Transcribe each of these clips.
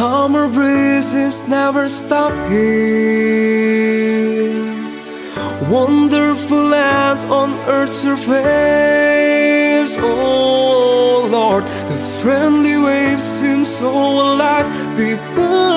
Summer breezes never stop here Wonderful lands on earth's surface Oh Lord, the friendly waves seem so alive People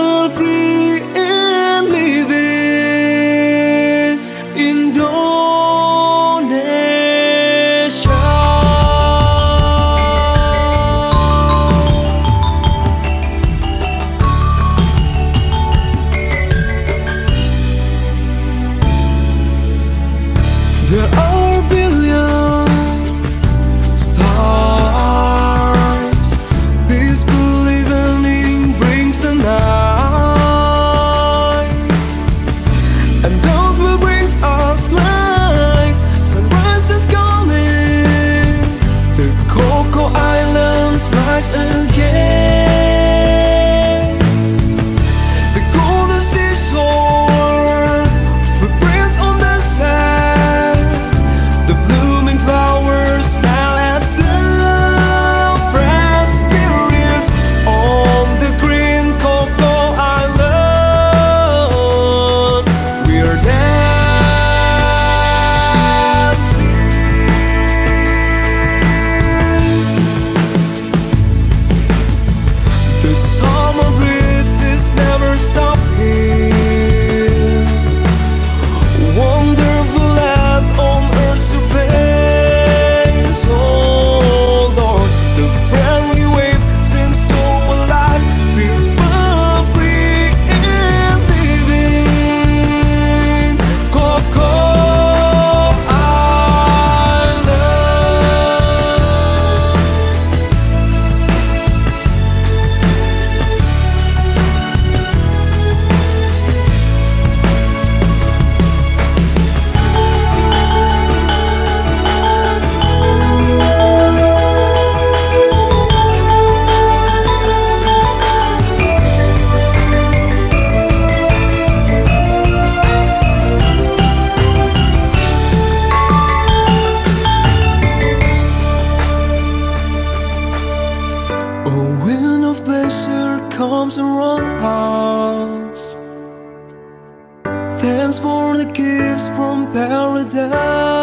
gifts from paradise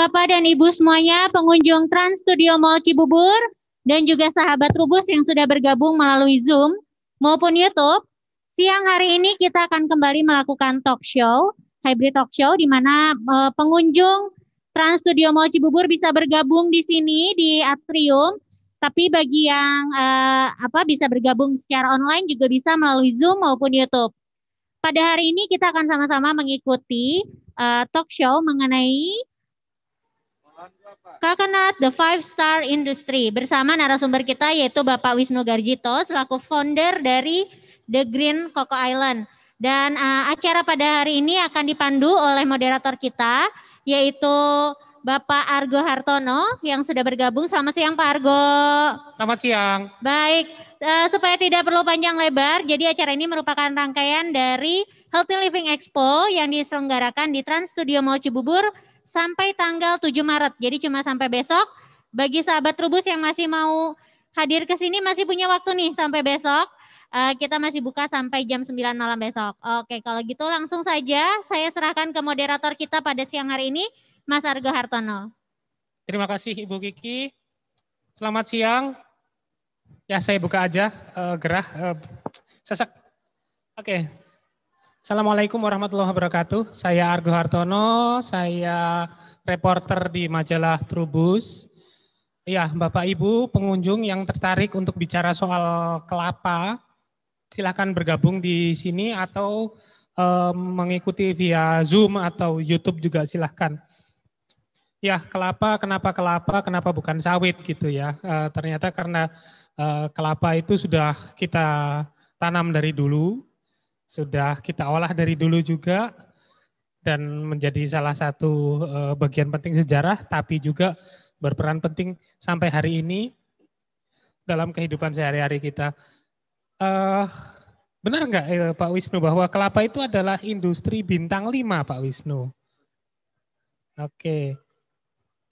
Bapak dan Ibu semuanya, pengunjung Trans Studio Mall Cibubur, dan juga sahabat Rubus yang sudah bergabung melalui Zoom maupun YouTube. Siang hari ini kita akan kembali melakukan talk show, hybrid talk show, di mana eh, pengunjung Trans Studio Mall Cibubur bisa bergabung di sini di atrium. Tapi bagi yang eh, apa bisa bergabung secara online juga bisa melalui Zoom maupun YouTube. Pada hari ini kita akan sama-sama mengikuti uh, talk show mengenai Coconut the Five Star Industry bersama narasumber kita yaitu Bapak Wisnu Garjito selaku founder dari The Green Coco Island. Dan uh, acara pada hari ini akan dipandu oleh moderator kita yaitu Bapak Argo Hartono yang sudah bergabung. Selamat siang Pak Argo. Selamat siang. Baik, uh, supaya tidak perlu panjang lebar, jadi acara ini merupakan rangkaian dari Healthy Living Expo yang diselenggarakan di Trans Studio Mall Cibubur sampai tanggal 7 Maret. Jadi cuma sampai besok. Bagi sahabat Trubus yang masih mau hadir ke sini masih punya waktu nih sampai besok. Uh, kita masih buka sampai jam 9 malam besok. Oke, kalau gitu langsung saja saya serahkan ke moderator kita pada siang hari ini, Mas Argo Hartono. Terima kasih Ibu Kiki. Selamat siang. Ya, saya buka aja uh, gerah uh, eh, sesek. Oke. Okay. Assalamualaikum warahmatullahi wabarakatuh. Saya Argo Hartono, saya reporter di majalah Trubus. Ya, Bapak Ibu pengunjung yang tertarik untuk bicara soal kelapa, silakan bergabung di sini atau eh, mengikuti via Zoom atau YouTube juga silahkan. Ya, kelapa kenapa kelapa, kenapa bukan sawit gitu ya. E, ternyata karena e, kelapa itu sudah kita tanam dari dulu sudah kita olah dari dulu juga dan menjadi salah satu eh, bagian penting sejarah, tapi juga berperan penting sampai hari ini dalam kehidupan sehari-hari kita. Uh, benar nggak eh, Pak Wisnu bahwa kelapa itu adalah industri bintang lima Pak Wisnu? Oke, okay.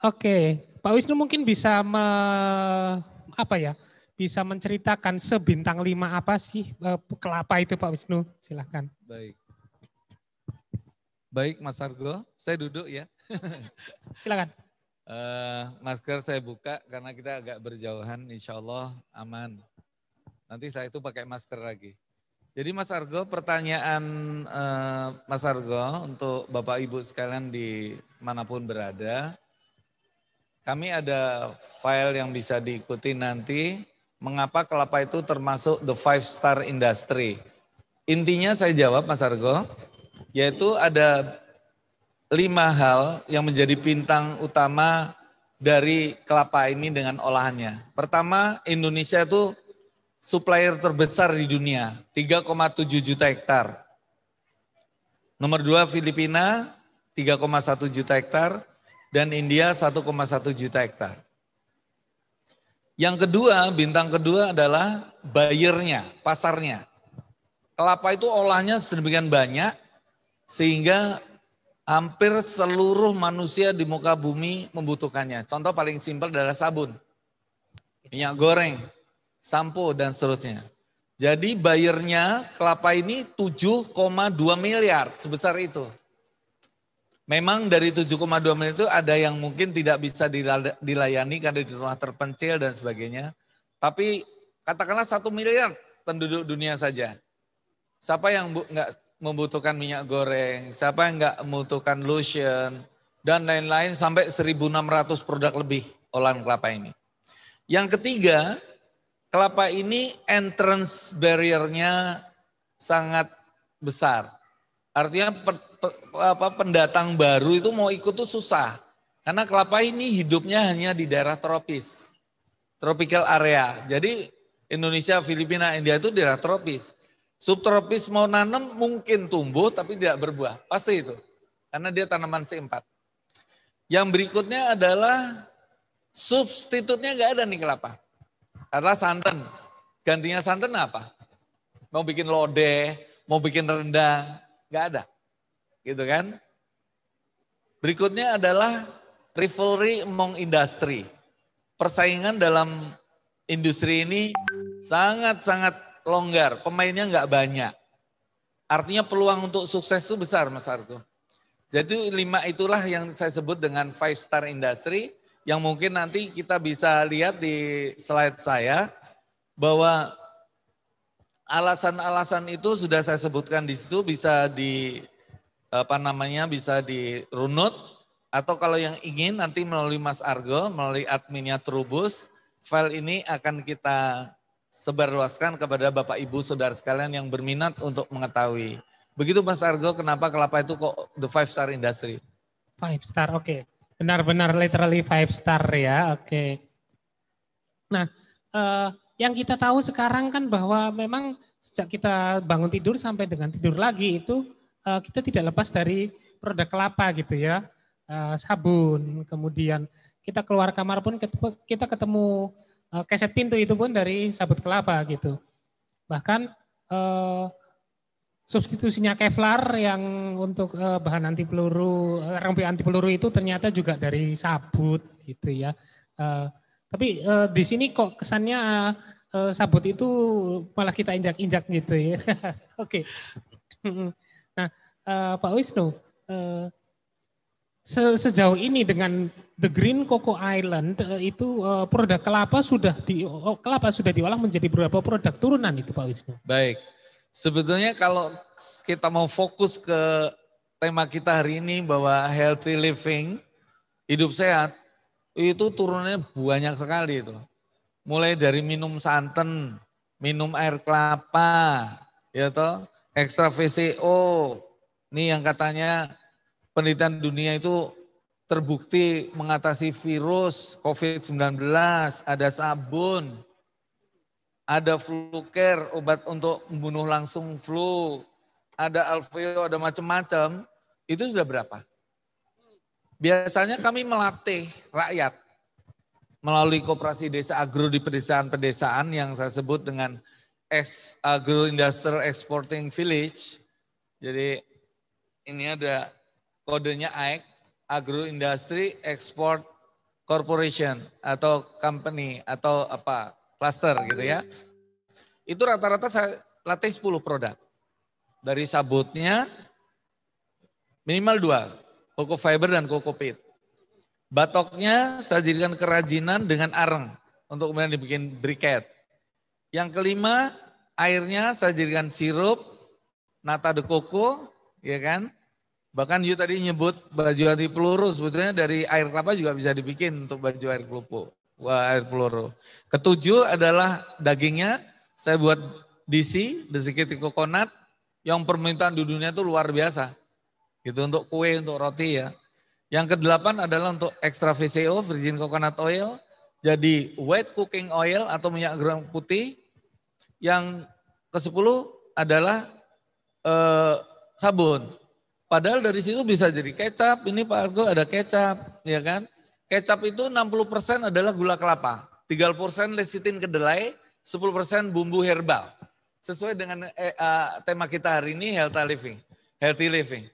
oke, okay. Pak Wisnu mungkin bisa me, apa ya? bisa menceritakan sebintang lima apa sih eh, kelapa itu Pak Wisnu? Silahkan. Baik. Baik Mas Argo, saya duduk ya. Silakan. Uh, masker saya buka karena kita agak berjauhan, insya Allah aman. Nanti setelah itu pakai masker lagi. Jadi Mas Argo, pertanyaan uh, Mas Argo untuk Bapak Ibu sekalian di manapun berada, kami ada file yang bisa diikuti nanti mengapa kelapa itu termasuk the five star industry? Intinya saya jawab Mas Argo, yaitu ada lima hal yang menjadi bintang utama dari kelapa ini dengan olahannya. Pertama, Indonesia itu supplier terbesar di dunia, 3,7 juta hektar. Nomor dua Filipina 3,1 juta hektar dan India 1,1 juta hektar. Yang kedua, bintang kedua adalah bayarnya, pasarnya. Kelapa itu olahnya sedemikian banyak sehingga hampir seluruh manusia di muka bumi membutuhkannya. Contoh paling simpel adalah sabun, minyak goreng, sampo dan seterusnya. Jadi bayarnya kelapa ini 7,2 miliar sebesar itu. Memang dari 7,2 menit itu ada yang mungkin tidak bisa dilayani karena di rumah terpencil dan sebagainya. Tapi katakanlah satu miliar penduduk dunia saja. Siapa yang nggak membutuhkan minyak goreng, siapa yang nggak membutuhkan lotion, dan lain-lain sampai 1.600 produk lebih olahan kelapa ini. Yang ketiga, kelapa ini entrance barrier-nya sangat besar. Artinya apa, pendatang baru itu mau ikut tuh susah. Karena kelapa ini hidupnya hanya di daerah tropis. Tropical area. Jadi Indonesia, Filipina, India itu daerah tropis. Subtropis mau nanam mungkin tumbuh tapi tidak berbuah. Pasti itu. Karena dia tanaman C4. Yang berikutnya adalah substitutnya nggak ada nih kelapa. Adalah santan. Gantinya santan apa? Mau bikin lodeh, mau bikin rendang, nggak ada. Gitu kan? Berikutnya adalah rivalry among industry. Persaingan dalam industri ini sangat-sangat longgar, pemainnya nggak banyak. Artinya peluang untuk sukses itu besar, Mas Argo. Jadi lima itulah yang saya sebut dengan five star industry, yang mungkin nanti kita bisa lihat di slide saya, bahwa alasan-alasan itu sudah saya sebutkan di situ, bisa di apa namanya bisa dirunut atau kalau yang ingin nanti melalui Mas Argo, melalui adminnya Trubus, file ini akan kita sebarluaskan kepada Bapak Ibu Saudara sekalian yang berminat untuk mengetahui. Begitu Mas Argo, kenapa kelapa itu kok the five star industry? Five star, oke. Okay. Benar-benar literally five star ya, oke. Okay. Nah, uh, yang kita tahu sekarang kan bahwa memang sejak kita bangun tidur sampai dengan tidur lagi itu Eh, kita tidak lepas dari produk kelapa gitu ya, eh, sabun, kemudian kita keluar kamar pun kita ketemu eh, keset pintu itu pun dari sabut kelapa gitu. Bahkan substitusinya Kevlar yang untuk bahan anti peluru, rampi anti peluru itu ternyata juga dari sabut gitu ya. tapi di sini kok kesannya sabut itu malah kita injak-injak gitu ya. Oke. Okay. Nah, uh, Pak Wisnu, uh, se sejauh ini dengan The Green Cocoa Island uh, itu uh, produk kelapa sudah di oh, kelapa sudah diolah menjadi beberapa produk turunan itu Pak Wisnu. Baik. Sebetulnya kalau kita mau fokus ke tema kita hari ini bahwa healthy living, hidup sehat, itu turunannya banyak sekali itu. Mulai dari minum santan, minum air kelapa, ya toh, ekstra VCO nih yang katanya penelitian dunia itu terbukti mengatasi virus COVID-19, ada sabun, ada flu care, obat untuk membunuh langsung flu, ada alveo, ada macam-macam, itu sudah berapa? Biasanya kami melatih rakyat melalui kooperasi desa agro di pedesaan-pedesaan yang saya sebut dengan Agro uh, agroindustrial exporting village. Jadi ini ada kodenya AEC, Industry export corporation atau company atau apa cluster gitu ya. Itu rata-rata saya latih 10 produk. Dari sabutnya minimal dua, koko fiber dan koko pit. Batoknya saya jadikan kerajinan dengan areng untuk kemudian dibikin briket yang kelima, airnya saya jadikan sirup, nata de coco, ya kan? Bahkan You tadi nyebut baju anti peluru, sebetulnya dari air kelapa juga bisa dibikin untuk baju air peluru. Wah, air peluru. Ketujuh adalah dagingnya, saya buat DC, desikiti coconut, yang permintaan di dunia itu luar biasa. Itu untuk kue, untuk roti ya. Yang kedelapan adalah untuk extra VCO, virgin coconut oil. Jadi white cooking oil atau minyak goreng putih yang ke-10 adalah eh, sabun. Padahal dari situ bisa jadi kecap, ini Pak Argo ada kecap, ya kan? Kecap itu 60% adalah gula kelapa, 30% lecithin kedelai, 10% bumbu herbal. Sesuai dengan eh, uh, tema kita hari ini healthy living, healthy living.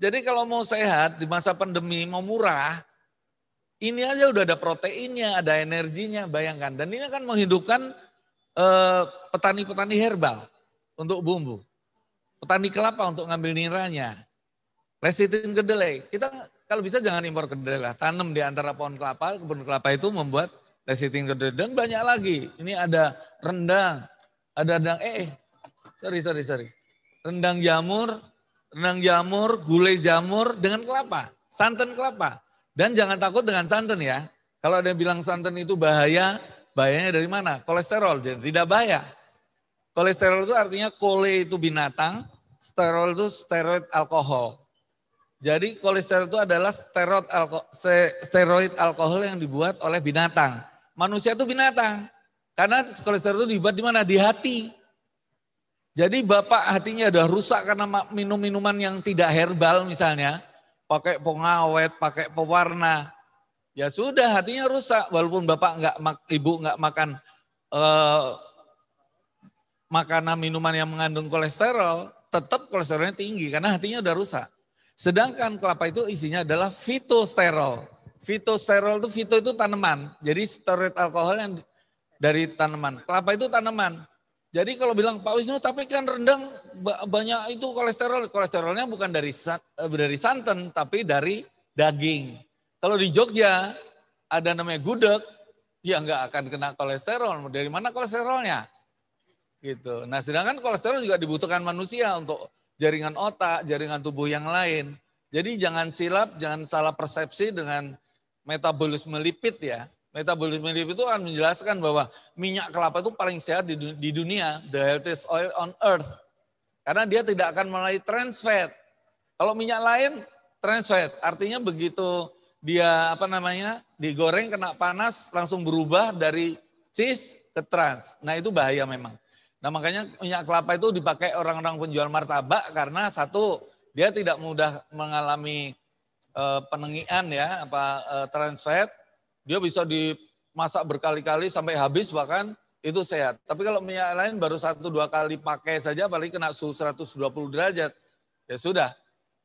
Jadi kalau mau sehat di masa pandemi, mau murah, ini aja udah ada proteinnya, ada energinya, bayangkan. Dan ini akan menghidupkan eh, petani-petani herbal untuk bumbu. Petani kelapa untuk ngambil niranya. Lesitin kedelai. Kita kalau bisa jangan impor kedelai lah. Tanam di antara pohon kelapa, kebun kelapa itu membuat lesitin kedelai. Dan banyak lagi. Ini ada rendang, ada rendang, eh, eh sorry, sorry, sorry. Rendang jamur, rendang jamur, gulai jamur dengan kelapa, santan kelapa. Dan jangan takut dengan santan ya. Kalau ada yang bilang santan itu bahaya, bahayanya dari mana? Kolesterol, jadi tidak bahaya. Kolesterol itu artinya kole itu binatang, sterol itu steroid alkohol. Jadi kolesterol itu adalah steroid, alko steroid alkohol yang dibuat oleh binatang. Manusia itu binatang. Karena kolesterol itu dibuat di mana? Di hati. Jadi bapak hatinya sudah rusak karena minum minuman yang tidak herbal misalnya pakai pengawet, pakai pewarna. Ya sudah hatinya rusak walaupun bapak nggak ibu nggak makan eh, makanan minuman yang mengandung kolesterol, tetap kolesterolnya tinggi karena hatinya udah rusak. Sedangkan kelapa itu isinya adalah fitosterol. Fitosterol itu fito itu tanaman. Jadi steroid alkohol yang dari tanaman. Kelapa itu tanaman. Jadi kalau bilang Pak Wisnu, tapi kan rendang banyak itu kolesterol. Kolesterolnya bukan dari dari santan, tapi dari daging. Kalau di Jogja ada namanya gudeg, ya nggak akan kena kolesterol. Dari mana kolesterolnya? Gitu. Nah, sedangkan kolesterol juga dibutuhkan manusia untuk jaringan otak, jaringan tubuh yang lain. Jadi jangan silap, jangan salah persepsi dengan metabolisme lipid ya. Metabolisme hidup itu akan menjelaskan bahwa minyak kelapa itu paling sehat di, di dunia, the healthiest oil on earth. Karena dia tidak akan melalui trans fat. Kalau minyak lain trans fat, artinya begitu dia apa namanya digoreng kena panas langsung berubah dari cheese ke trans. Nah itu bahaya memang. Nah makanya minyak kelapa itu dipakai orang-orang penjual martabak karena satu dia tidak mudah mengalami eh, penengian ya apa eh, trans fat dia bisa dimasak berkali-kali sampai habis bahkan itu sehat. Tapi kalau minyak lain baru satu dua kali pakai saja paling kena suhu 120 derajat. Ya sudah.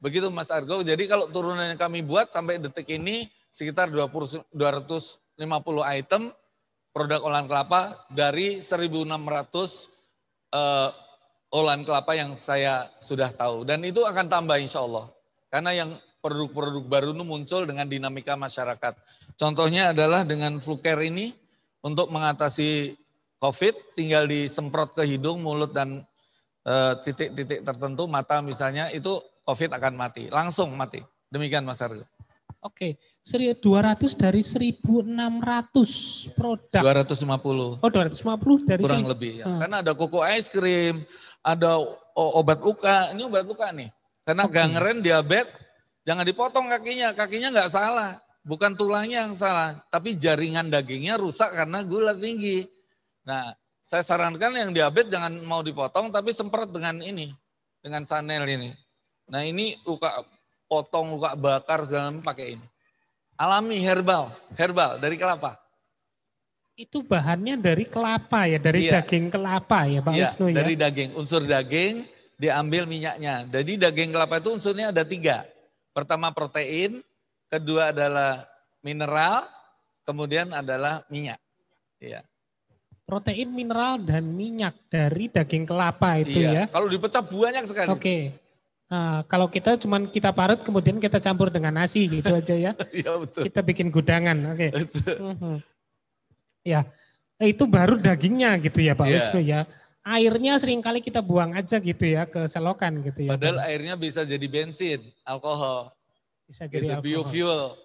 Begitu Mas Argo. Jadi kalau turunan yang kami buat sampai detik ini sekitar 20, 250 item produk olahan kelapa dari 1600 eh, olahan kelapa yang saya sudah tahu. Dan itu akan tambah insya Allah. Karena yang produk-produk baru itu muncul dengan dinamika masyarakat. Contohnya adalah dengan flu care ini untuk mengatasi COVID tinggal disemprot ke hidung, mulut dan eh, titik-titik e, tertentu, mata misalnya itu COVID akan mati, langsung mati. Demikian Mas Argo. Oke, 200 dari 1600 produk. 250. Oh, 250 dari kurang seri... lebih ya. Hmm. Karena ada koko ice cream, ada obat luka, ini obat luka nih. Karena okay. gangren, diabetes, jangan dipotong kakinya, kakinya nggak salah bukan tulangnya yang salah, tapi jaringan dagingnya rusak karena gula tinggi. Nah, saya sarankan yang diabetes jangan mau dipotong, tapi semprot dengan ini, dengan sanel ini. Nah ini luka potong, luka bakar segala macam pakai ini. Alami herbal, herbal dari kelapa. Itu bahannya dari kelapa ya, dari iya. daging kelapa ya Pak iya, Wisnu ya? dari daging, unsur daging diambil minyaknya. Jadi daging kelapa itu unsurnya ada tiga. Pertama protein, kedua adalah mineral, kemudian adalah minyak. Ya. Protein, mineral, dan minyak dari daging kelapa itu iya. ya. Kalau dipecah banyak sekali. Oke. Okay. Uh, kalau kita cuman kita parut kemudian kita campur dengan nasi gitu aja ya. Iya betul. Kita bikin gudangan. Oke. Okay. Mhm. Ya. Itu baru dagingnya gitu ya Pak yeah. Wisnu ya. Airnya kali kita buang aja gitu ya ke selokan gitu ya. Padahal airnya bisa jadi bensin, alkohol. Bisa jadi biofuel.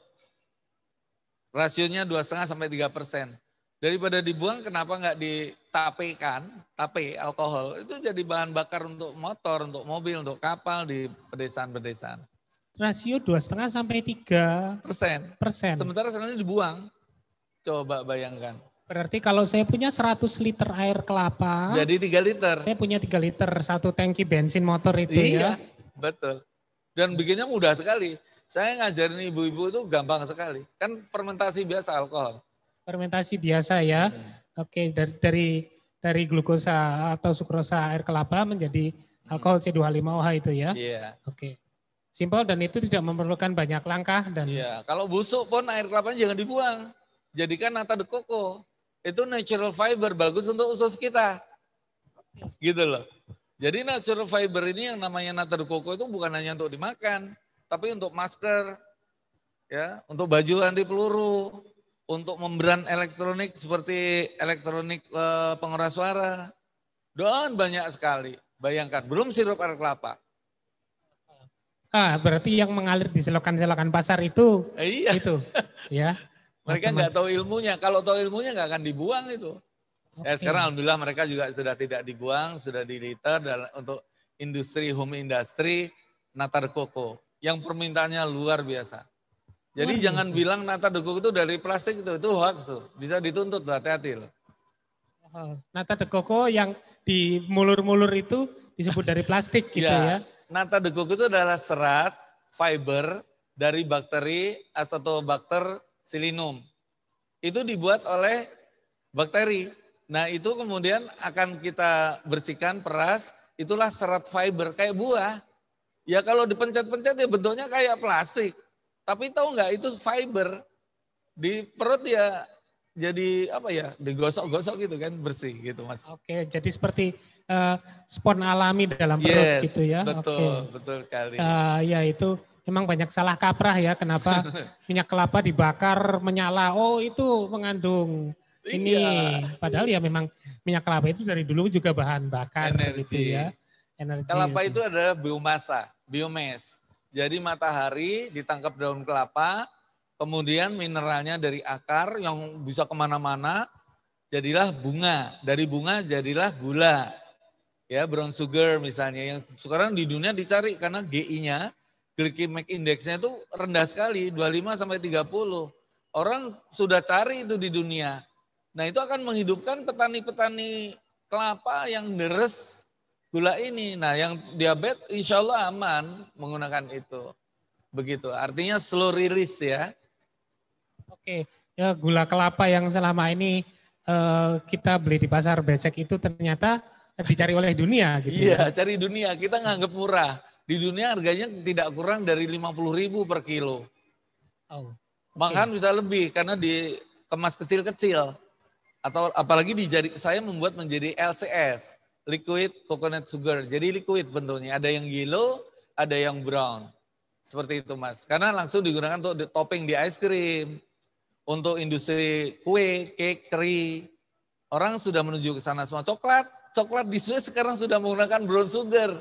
Rasionya dua setengah sampai tiga persen. Daripada dibuang, kenapa nggak ditapekan, tape alkohol itu jadi bahan bakar untuk motor, untuk mobil, untuk kapal di pedesaan-pedesaan. Rasio dua setengah sampai tiga persen. persen. Sementara sebenarnya dibuang. Coba bayangkan. Berarti kalau saya punya 100 liter air kelapa. Jadi 3 liter. Saya punya 3 liter, satu tangki bensin motor itu iya, ya. betul. Dan bikinnya mudah sekali. Saya ngajarin ibu-ibu itu gampang sekali. Kan fermentasi biasa alkohol. Fermentasi biasa ya. Hmm. Oke, dari dari dari glukosa atau sukrosa air kelapa menjadi hmm. alkohol C25OH itu ya. Iya. Yeah. Oke. Simpel dan itu tidak memerlukan banyak langkah dan Iya, yeah. kalau busuk pun air kelapa jangan dibuang. Jadikan nata de coco. Itu natural fiber bagus untuk usus kita. Gitu loh. Jadi natural fiber ini yang namanya nata de coco itu bukan hanya untuk dimakan, tapi untuk masker, ya, untuk baju anti peluru, untuk membran elektronik seperti elektronik e, pengeras suara, dan banyak sekali. Bayangkan, belum sirup air kelapa. Ah, berarti yang mengalir di selokan-selokan pasar itu, eh, iya. itu, ya. Mereka nggak tahu ilmunya. Kalau tahu ilmunya nggak akan dibuang itu. Okay. Ya sekarang alhamdulillah mereka juga sudah tidak dibuang, sudah diliter dan untuk industri home industry Natar Koko yang permintaannya luar biasa. Jadi Wah, jangan biasa. bilang nata de coco itu dari plastik itu, itu hoax tuh. Bisa dituntut, hati-hati loh. Nata coco yang di mulur-mulur itu disebut dari plastik gitu ya. ya. Nata coco itu adalah serat fiber dari bakteri atau Acetobacter silinum. Itu dibuat oleh bakteri. Nah, itu kemudian akan kita bersihkan peras, itulah serat fiber kayak buah. Ya kalau dipencet-pencet ya bentuknya kayak plastik. Tapi tahu nggak itu fiber di perut ya jadi apa ya digosok-gosok gitu kan bersih gitu mas. Oke, jadi seperti uh, spon alami dalam perut yes, gitu ya. Betul, okay. betul kali. Uh, eh, ya itu memang banyak salah kaprah ya kenapa minyak kelapa dibakar menyala. Oh itu mengandung ini. Iya. Padahal ya memang minyak kelapa itu dari dulu juga bahan bakar Energy. gitu ya. Energi. Kelapa itu adalah biomasa, biomass. Jadi matahari ditangkap daun kelapa, kemudian mineralnya dari akar yang bisa kemana-mana, jadilah bunga. Dari bunga jadilah gula. Ya, brown sugar misalnya. Yang sekarang di dunia dicari karena GI-nya, glycemic index-nya itu rendah sekali, 25 sampai 30. Orang sudah cari itu di dunia. Nah itu akan menghidupkan petani-petani kelapa yang deres gula ini. Nah, yang diabetes insya Allah aman menggunakan itu. Begitu, artinya slow release ya. Oke, ya gula kelapa yang selama ini uh, kita beli di pasar becek itu ternyata dicari oleh dunia gitu. Iya, ya. cari dunia. Kita nganggap murah. Di dunia harganya tidak kurang dari 50 ribu per kilo. Oh. Okay. Bahkan bisa lebih karena di kemas kecil-kecil atau apalagi di saya membuat menjadi LCS liquid coconut sugar. Jadi liquid bentuknya. Ada yang yellow, ada yang brown. Seperti itu mas. Karena langsung digunakan untuk di topping di ice cream, untuk industri kue, cake, keri. Orang sudah menuju ke sana semua. Coklat, coklat di Swiss sekarang sudah menggunakan brown sugar.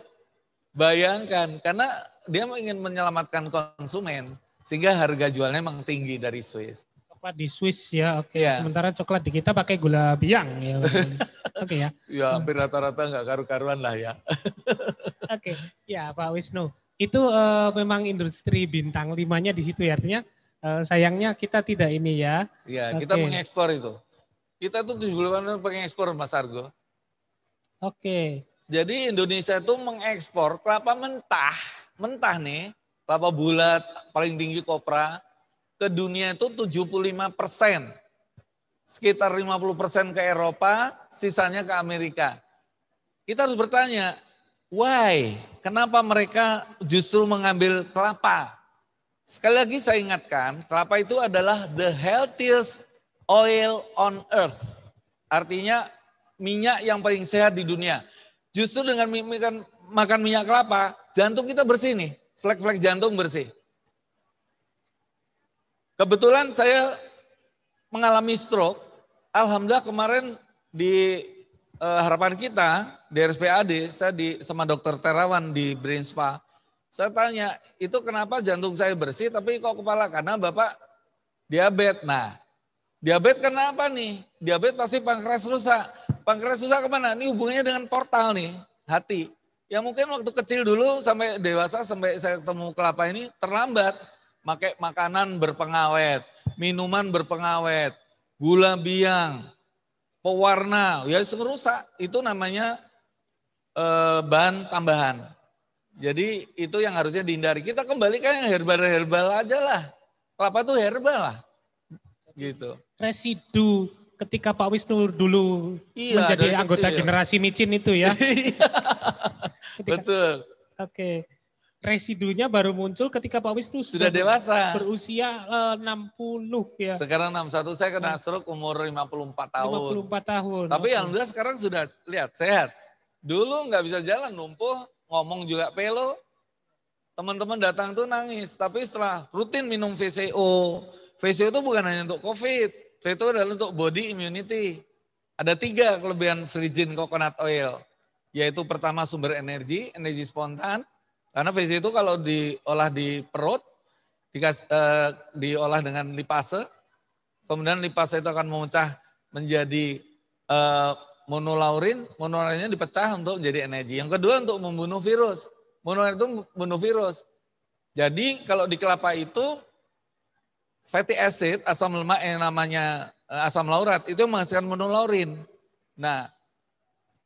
Bayangkan, karena dia ingin menyelamatkan konsumen sehingga harga jualnya memang tinggi dari Swiss coklat di Swiss ya, oke. Okay. Iya. Yeah. Sementara coklat di kita pakai gula biang ya. oke okay, ya. Ya, hampir rata-rata nggak karu-karuan lah ya. oke, okay. ya Pak Wisnu. Itu uh, memang industri bintang limanya di situ ya. Artinya uh, sayangnya kita tidak ini ya. Iya, okay. kita mengekspor itu. Kita tuh sebelumnya pengekspor Mas Argo. Oke. Okay. Jadi Indonesia itu mengekspor kelapa mentah, mentah nih, kelapa bulat paling tinggi kopra ke dunia itu 75 persen. Sekitar 50 persen ke Eropa, sisanya ke Amerika. Kita harus bertanya, why? Kenapa mereka justru mengambil kelapa? Sekali lagi saya ingatkan, kelapa itu adalah the healthiest oil on earth. Artinya minyak yang paling sehat di dunia. Justru dengan makan, minyak kelapa, jantung kita bersih nih. Flek-flek jantung bersih. Kebetulan saya mengalami stroke. Alhamdulillah kemarin di uh, harapan kita di RSPAD saya di sama dokter Terawan di Brain Spa. Saya tanya, itu kenapa jantung saya bersih tapi kok kepala karena Bapak diabetes. Nah, diabetes kenapa nih? Diabetes pasti pankreas rusak. Pankreas rusak kemana? Ini hubungannya dengan portal nih, hati. Ya mungkin waktu kecil dulu sampai dewasa sampai saya ketemu kelapa ini terlambat pakai makanan berpengawet, minuman berpengawet, gula biang, pewarna, ya rusak. Itu namanya e, bahan tambahan. Jadi itu yang harusnya dihindari. Kita kembalikan yang herbal-herbal aja lah. Kelapa tuh herbal lah. Gitu. Residu ketika Pak Wisnu dulu iya, menjadi anggota kecil. generasi micin itu ya. Iya. ketika, Betul. Oke. Okay residunya baru muncul ketika Pak Wisnu sudah dewasa. Berusia eh, uh, 60 ya. Sekarang 61 saya kena nah. stroke umur 54 tahun. 54 tahun. Tapi okay. alhamdulillah sekarang sudah lihat sehat. Dulu nggak bisa jalan lumpuh, ngomong juga pelo. Teman-teman datang tuh nangis, tapi setelah rutin minum VCO. VCO itu bukan hanya untuk COVID, VCO adalah untuk body immunity. Ada tiga kelebihan virgin coconut oil, yaitu pertama sumber energi, energi spontan, karena VC itu kalau diolah di perut, dikas, eh, diolah dengan lipase, kemudian lipase itu akan memecah menjadi eh, monolaurin, monolaurinnya dipecah untuk menjadi energi. Yang kedua untuk membunuh virus. Monolaurin itu membunuh virus. Jadi kalau di kelapa itu fatty acid, asam lemak yang namanya eh, asam laurat itu menghasilkan monolaurin. Nah,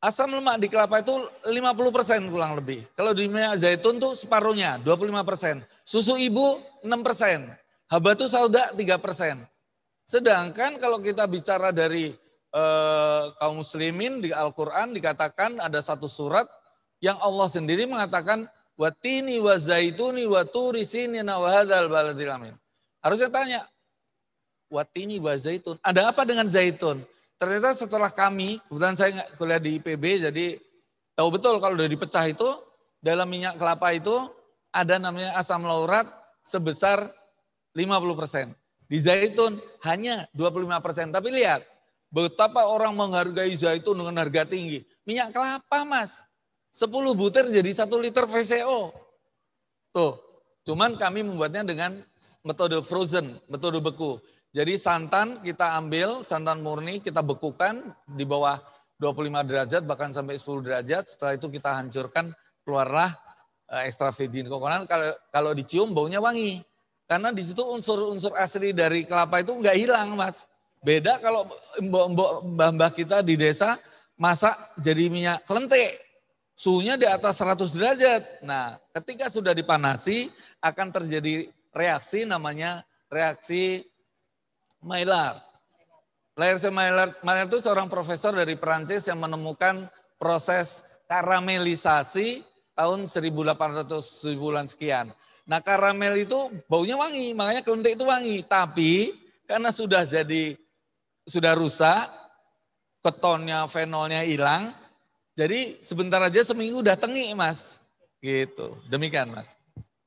Asam lemak di kelapa itu 50% kurang lebih. Kalau di minyak zaitun tuh separuhnya, 25%. Susu ibu 6%. Habatus sauda 3%. Sedangkan kalau kita bicara dari eh, kaum muslimin di Al-Qur'an dikatakan ada satu surat yang Allah sendiri mengatakan watini wa zaituni wa turisini sinina baladilamin. Harusnya tanya watini wa zaitun, ada apa dengan zaitun? Ternyata setelah kami, kebetulan saya kuliah di IPB, jadi tahu betul kalau udah dipecah itu, dalam minyak kelapa itu ada namanya asam laurat sebesar 50%. Di zaitun hanya 25%. Tapi lihat, betapa orang menghargai zaitun dengan harga tinggi. Minyak kelapa mas, 10 butir jadi 1 liter VCO. Tuh, cuman kami membuatnya dengan metode frozen, metode beku. Jadi santan kita ambil, santan murni kita bekukan di bawah 25 derajat bahkan sampai 10 derajat. Setelah itu kita hancurkan keluarlah ekstra eh, virgin coconut. Kalau kalau dicium baunya wangi. Karena di situ unsur-unsur asli dari kelapa itu nggak hilang, Mas. Beda kalau mbah-mbah kita di desa masak jadi minyak kelente. Suhunya di atas 100 derajat. Nah, ketika sudah dipanasi akan terjadi reaksi namanya reaksi Maillard. Lairce Maillard, Maillard itu seorang profesor dari Perancis yang menemukan proses karamelisasi tahun 1800 bulan sekian. Nah karamel itu baunya wangi, makanya kelentik itu wangi. Tapi karena sudah jadi sudah rusak, ketonnya, fenolnya hilang, jadi sebentar aja seminggu udah tengi mas. Gitu, demikian mas.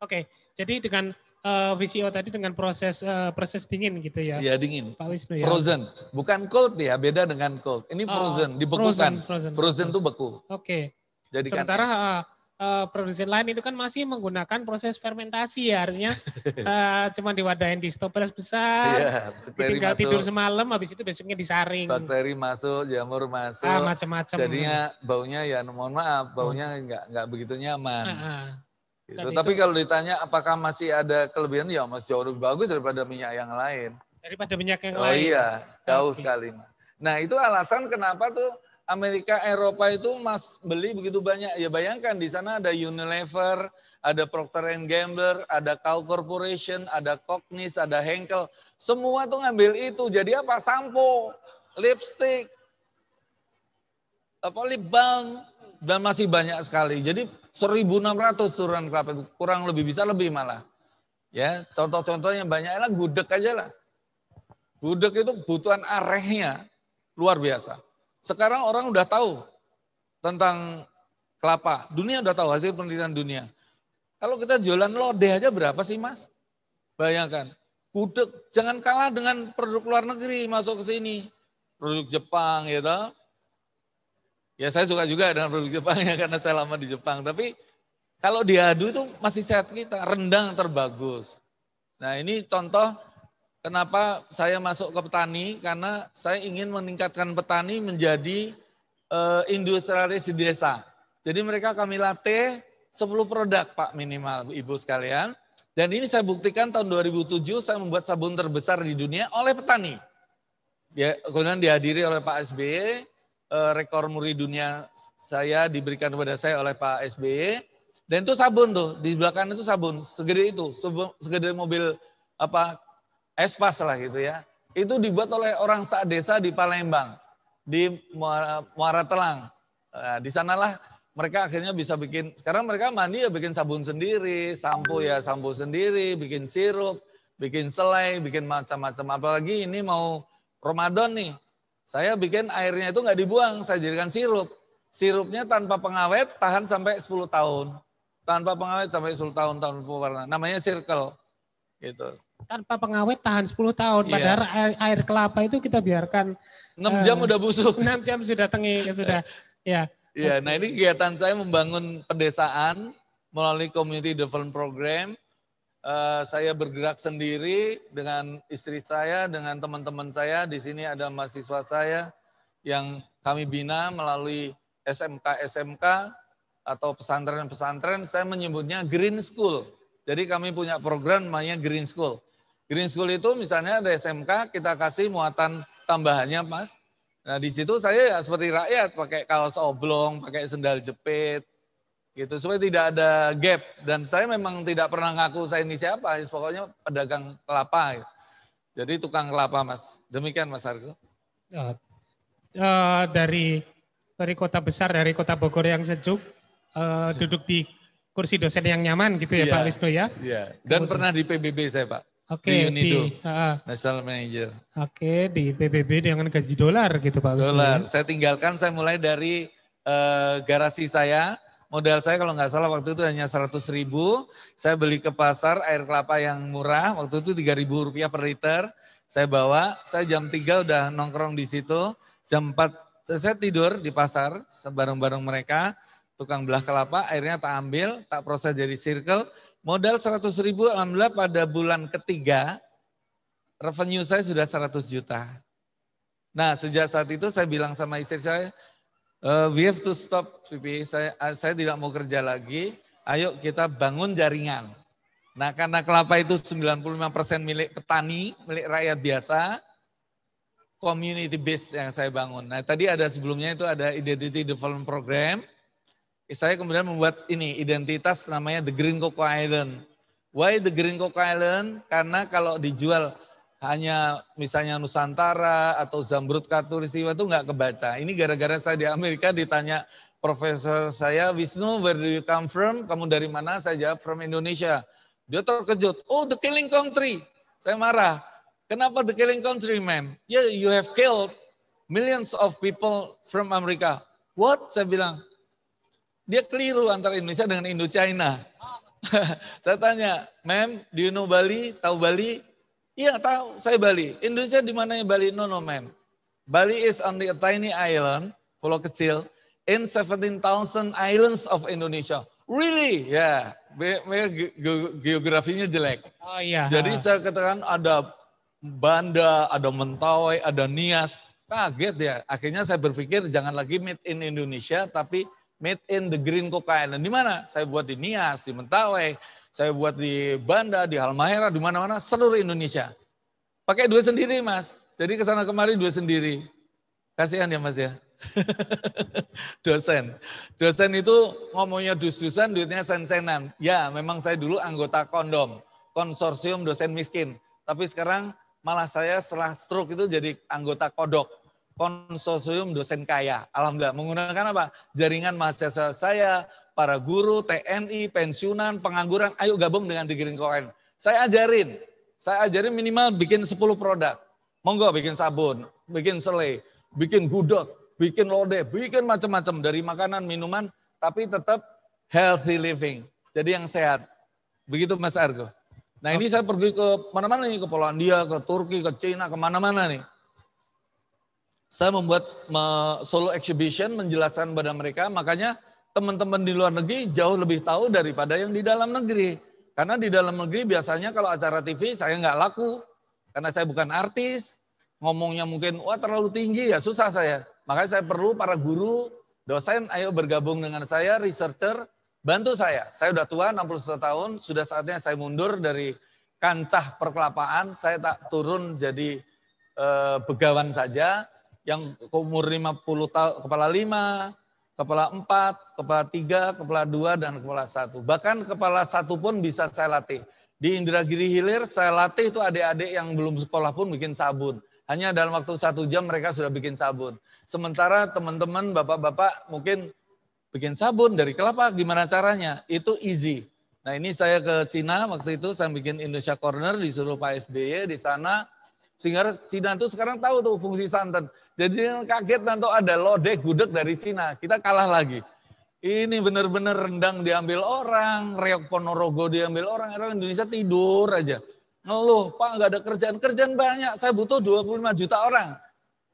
Oke, jadi dengan uh, eh, VCO tadi dengan proses uh, proses dingin gitu ya. Iya, dingin. Pak Wisnu ya. Frozen. Bukan cold ya, beda dengan cold. Ini oh, frozen, oh, dibekukan. Frozen, frozen, frozen, tuh beku. Oke. Okay. Jadi sementara uh, uh, produsen lain itu kan masih menggunakan proses fermentasi ya artinya uh, cuma diwadahin di stoples besar Iya, tinggal masuk, tidur semalam habis itu besoknya disaring bakteri masuk jamur masuk ah, macam-macam jadinya baunya ya mohon maaf baunya hmm. nggak nggak begitu nyaman uh -huh. Gitu. Itu, Tapi kalau ditanya apakah masih ada kelebihan, ya masih jauh lebih bagus daripada minyak yang lain. Daripada minyak yang oh, lain. Oh iya, jauh okay. sekali. Nah itu alasan kenapa tuh Amerika Eropa itu mas beli begitu banyak. Ya bayangkan di sana ada Unilever, ada Procter and Gamble, ada Cal Corporation, ada Cognis, ada Henkel. Semua tuh ngambil itu. Jadi apa? Sampo, lipstick, apa lip balm, dan masih banyak sekali. Jadi 1600 turunan kelapa itu kurang lebih bisa lebih malah. Ya, contoh-contohnya banyak lah gudeg aja lah. Gudeg itu kebutuhan arehnya luar biasa. Sekarang orang udah tahu tentang kelapa. Dunia udah tahu hasil penelitian dunia. Kalau kita jualan lodeh aja berapa sih mas? Bayangkan. Gudeg jangan kalah dengan produk luar negeri masuk ke sini. Produk Jepang gitu. Ya saya suka juga dengan produk Jepang ya karena saya lama di Jepang. Tapi kalau diadu itu masih sehat kita, rendang terbagus. Nah ini contoh kenapa saya masuk ke petani karena saya ingin meningkatkan petani menjadi e, industrialis di desa. Jadi mereka kami latih 10 produk Pak minimal Ibu sekalian. Dan ini saya buktikan tahun 2007 saya membuat sabun terbesar di dunia oleh petani. Ya, kemudian dihadiri oleh Pak SBY, e uh, rekor muri dunia saya diberikan kepada saya oleh Pak SBY. E. Dan itu sabun tuh, di belakang itu sabun, segede itu, segede mobil apa espas lah gitu ya. Itu dibuat oleh orang saat desa di Palembang, di Muara, Muara Telang. Nah, di sanalah mereka akhirnya bisa bikin, sekarang mereka mandi ya bikin sabun sendiri, sampo ya sampo sendiri, bikin sirup, bikin selai, bikin macam-macam. Apalagi ini mau Ramadan nih, saya bikin airnya itu nggak dibuang, saya jadikan sirup. Sirupnya tanpa pengawet tahan sampai 10 tahun. Tanpa pengawet sampai 10 tahun tahun pewarna. Namanya circle. Gitu. Tanpa pengawet tahan 10 tahun. Iya. Padahal air, air kelapa itu kita biarkan 6 eh, jam uh, udah busuk. 6 jam sudah tengi, ya sudah. ya. Iya, nah ini kegiatan saya membangun pedesaan melalui community development program Eh, saya bergerak sendiri dengan istri saya, dengan teman-teman saya. Di sini ada mahasiswa saya yang kami bina melalui SMK-SMK atau pesantren-pesantren. Saya menyebutnya Green School. Jadi kami punya program namanya Green School. Green School itu misalnya ada SMK, kita kasih muatan tambahannya, Mas. Nah, di situ saya ya seperti rakyat, pakai kaos oblong, pakai sendal jepit, Gitu, supaya tidak ada gap. Dan saya memang tidak pernah ngaku saya ini siapa, pokoknya pedagang kelapa. Gitu. Jadi tukang kelapa, Mas. Demikian, Mas Argo. Uh, uh, dari dari kota besar, dari kota Bogor yang sejuk, uh, duduk di kursi dosen yang nyaman gitu ya, ya Pak Wisnu ya. Iya. Dan Kemudian. pernah di PBB saya Pak. Oke, okay, di, di uh, National Manager. Oke, okay, di PBB dengan gaji dolar gitu Pak. Dolar. Saya tinggalkan, saya mulai dari uh, garasi saya, Modal saya kalau nggak salah waktu itu hanya 100 ribu. Saya beli ke pasar air kelapa yang murah. Waktu itu 3 ribu rupiah per liter. Saya bawa, saya jam 3 udah nongkrong di situ. Jam 4 saya tidur di pasar bareng-bareng mereka. Tukang belah kelapa, airnya tak ambil, tak proses jadi circle. Modal 100 ribu, alhamdulillah pada bulan ketiga, revenue saya sudah 100 juta. Nah, sejak saat itu saya bilang sama istri saya, uh, we have to stop Saya, ah, saya tidak mau kerja lagi. Ayo kita bangun jaringan. Nah karena kelapa itu 95% milik petani, milik rakyat biasa, community base yang saya bangun. Nah tadi ada sebelumnya itu ada Identity Development Program. Saya kemudian membuat ini identitas namanya The Green Cocoa Island. Why The Green Cocoa Island? Karena kalau dijual hanya misalnya Nusantara atau Zambrut Katulistiwa itu nggak kebaca. Ini gara-gara saya di Amerika ditanya profesor saya, Wisnu, where do you come from? Kamu dari mana? Saya jawab, from Indonesia. Dia terkejut, oh the killing country. Saya marah, kenapa the killing country man? Yeah, you have killed millions of people from America. What? Saya bilang, dia keliru antara Indonesia dengan Indochina. saya tanya, ma'am, do you know Bali? Tahu Bali? Iya tahu, saya Bali. Indonesia di mana Bali? No, no man. Bali is only a tiny island, pulau kecil, in 17,000 islands of Indonesia. Really? Ya, yeah. geografinya jelek. Oh iya. Jadi saya katakan ada Banda, ada Mentawai, ada Nias. Kaget ya. Akhirnya saya berpikir jangan lagi meet in Indonesia, tapi meet in the Green Coca Island. Di mana? Saya buat di Nias, di Mentawai, saya buat di Banda, di Halmahera, di mana-mana, seluruh Indonesia. Pakai duit sendiri, Mas. Jadi ke sana kemari duit sendiri. Kasihan ya, Mas ya. dosen. Dosen itu ngomongnya dus-dusan, duitnya sen-senan. Ya, memang saya dulu anggota kondom, konsorsium dosen miskin. Tapi sekarang malah saya setelah stroke itu jadi anggota kodok, konsorsium dosen kaya. Alhamdulillah, menggunakan apa? Jaringan mahasiswa saya, para guru, TNI, pensiunan, pengangguran, ayo gabung dengan The Green Coin. Saya ajarin, saya ajarin minimal bikin 10 produk. Monggo bikin sabun, bikin selai, bikin gudeg, bikin lode, bikin macam-macam dari makanan, minuman, tapi tetap healthy living. Jadi yang sehat. Begitu Mas Argo. Nah ini saya pergi ke mana-mana nih, ke Polandia, ke Turki, ke Cina, kemana-mana nih. Saya membuat solo exhibition menjelaskan pada mereka, makanya teman-teman di luar negeri jauh lebih tahu daripada yang di dalam negeri. Karena di dalam negeri biasanya kalau acara TV saya nggak laku. Karena saya bukan artis, ngomongnya mungkin wah terlalu tinggi ya susah saya. Makanya saya perlu para guru, dosen ayo bergabung dengan saya, researcher, bantu saya. Saya udah tua 61 tahun, sudah saatnya saya mundur dari kancah perkelapaan, saya tak turun jadi e, begawan saja yang umur 50 tahun kepala 5, kepala empat, kepala tiga, kepala dua, dan kepala satu. Bahkan kepala satu pun bisa saya latih. Di Indragiri Hilir saya latih itu adik-adik yang belum sekolah pun bikin sabun. Hanya dalam waktu satu jam mereka sudah bikin sabun. Sementara teman-teman, bapak-bapak mungkin bikin sabun dari kelapa, gimana caranya? Itu easy. Nah ini saya ke Cina, waktu itu saya bikin Indonesia Corner, disuruh Pak SBY di sana. Sehingga Cina itu sekarang tahu tuh fungsi santan. Jadi kan kaget nanti ada lode gudeg dari Cina. Kita kalah lagi. Ini benar-benar rendang diambil orang, reok ponorogo diambil orang, orang Indonesia tidur aja. Ngeluh, Pak nggak ada kerjaan. Kerjaan banyak, saya butuh 25 juta orang.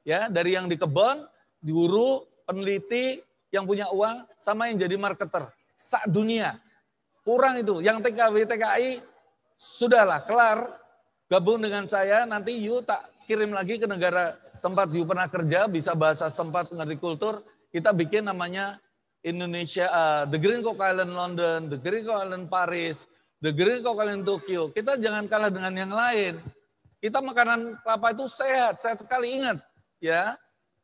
Ya, dari yang di kebun, guru, peneliti, yang punya uang, sama yang jadi marketer. Sak dunia. Kurang itu. Yang TKW, TKI, sudahlah, kelar. Gabung dengan saya, nanti you tak kirim lagi ke negara tempat you pernah kerja, bisa bahasa setempat, ngerti kultur, kita bikin namanya Indonesia, uh, The Green Cook Island London, The Green Cook Island Paris, The Green Cook Island Tokyo. Kita jangan kalah dengan yang lain. Kita makanan kelapa itu sehat, sehat sekali. Ingat, ya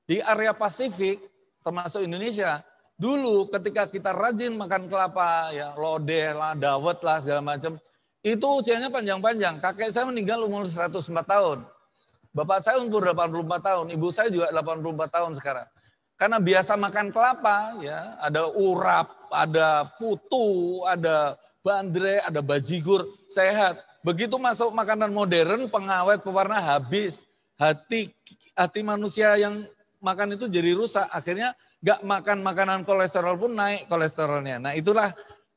di area Pasifik, termasuk Indonesia, dulu ketika kita rajin makan kelapa, ya lodeh lah, dawet lah, segala macam, itu usianya panjang-panjang. Kakek saya meninggal umur 104 tahun. Bapak saya umur 84 tahun, ibu saya juga 84 tahun sekarang. Karena biasa makan kelapa, ya ada urap, ada putu, ada bandre, ada bajigur, sehat. Begitu masuk makanan modern, pengawet, pewarna habis. Hati hati manusia yang makan itu jadi rusak. Akhirnya gak makan makanan kolesterol pun naik kolesterolnya. Nah itulah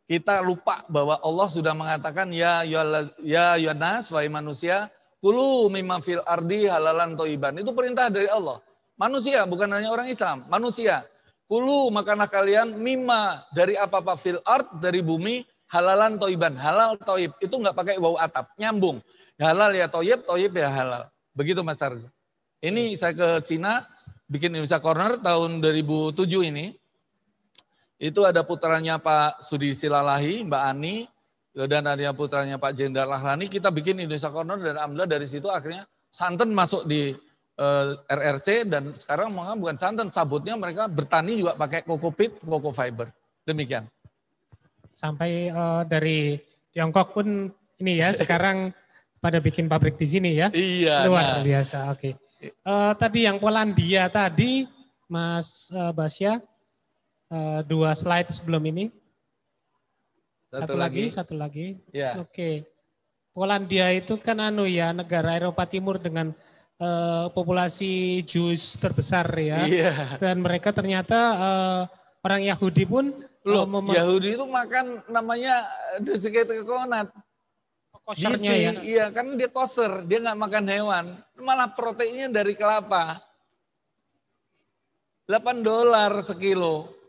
kita lupa bahwa Allah sudah mengatakan ya ya ya, ya, ya nas wahai manusia Kulu mimma fil ardi halalan toiban. Itu perintah dari Allah. Manusia, bukan hanya orang Islam. Manusia. Kulu makanlah kalian mimma dari apa-apa fil art, dari bumi, halalan toiban. Halal toib. Itu nggak pakai wau atap. Nyambung. Halal ya toib, toib ya halal. Begitu Mas Argo. Ini saya ke Cina, bikin Indonesia Corner tahun 2007 ini. Itu ada putranya Pak Sudi Silalahi, Mbak Ani, dan Arya putranya Pak Jenderal Lahlani, kita bikin Indonesia Corner dan alhamdulillah dari situ akhirnya santan masuk di uh, eh, RRC dan sekarang mereka bukan santan, sabutnya mereka bertani juga pakai koko pit, koko fiber. Demikian. Sampai uh, dari Tiongkok pun ini ya sekarang pada bikin pabrik di sini ya. Iya. Luar nah. biasa. Oke. Okay. Uh, eh, tadi yang Polandia tadi Mas uh, Basya uh, dua slide sebelum ini satu, lagi, lagi, satu lagi. Ya. Oke. Okay. Polandia itu kan anu ya negara Eropa Timur dengan uh, populasi Jews terbesar ya. Iya. Dan mereka ternyata uh, orang Yahudi pun eh, loh uh, Yahudi itu makan namanya di sekitar Kosernya ya. Iya, kan dia koser, dia nggak makan hewan, malah proteinnya dari kelapa. 8 dolar sekilo.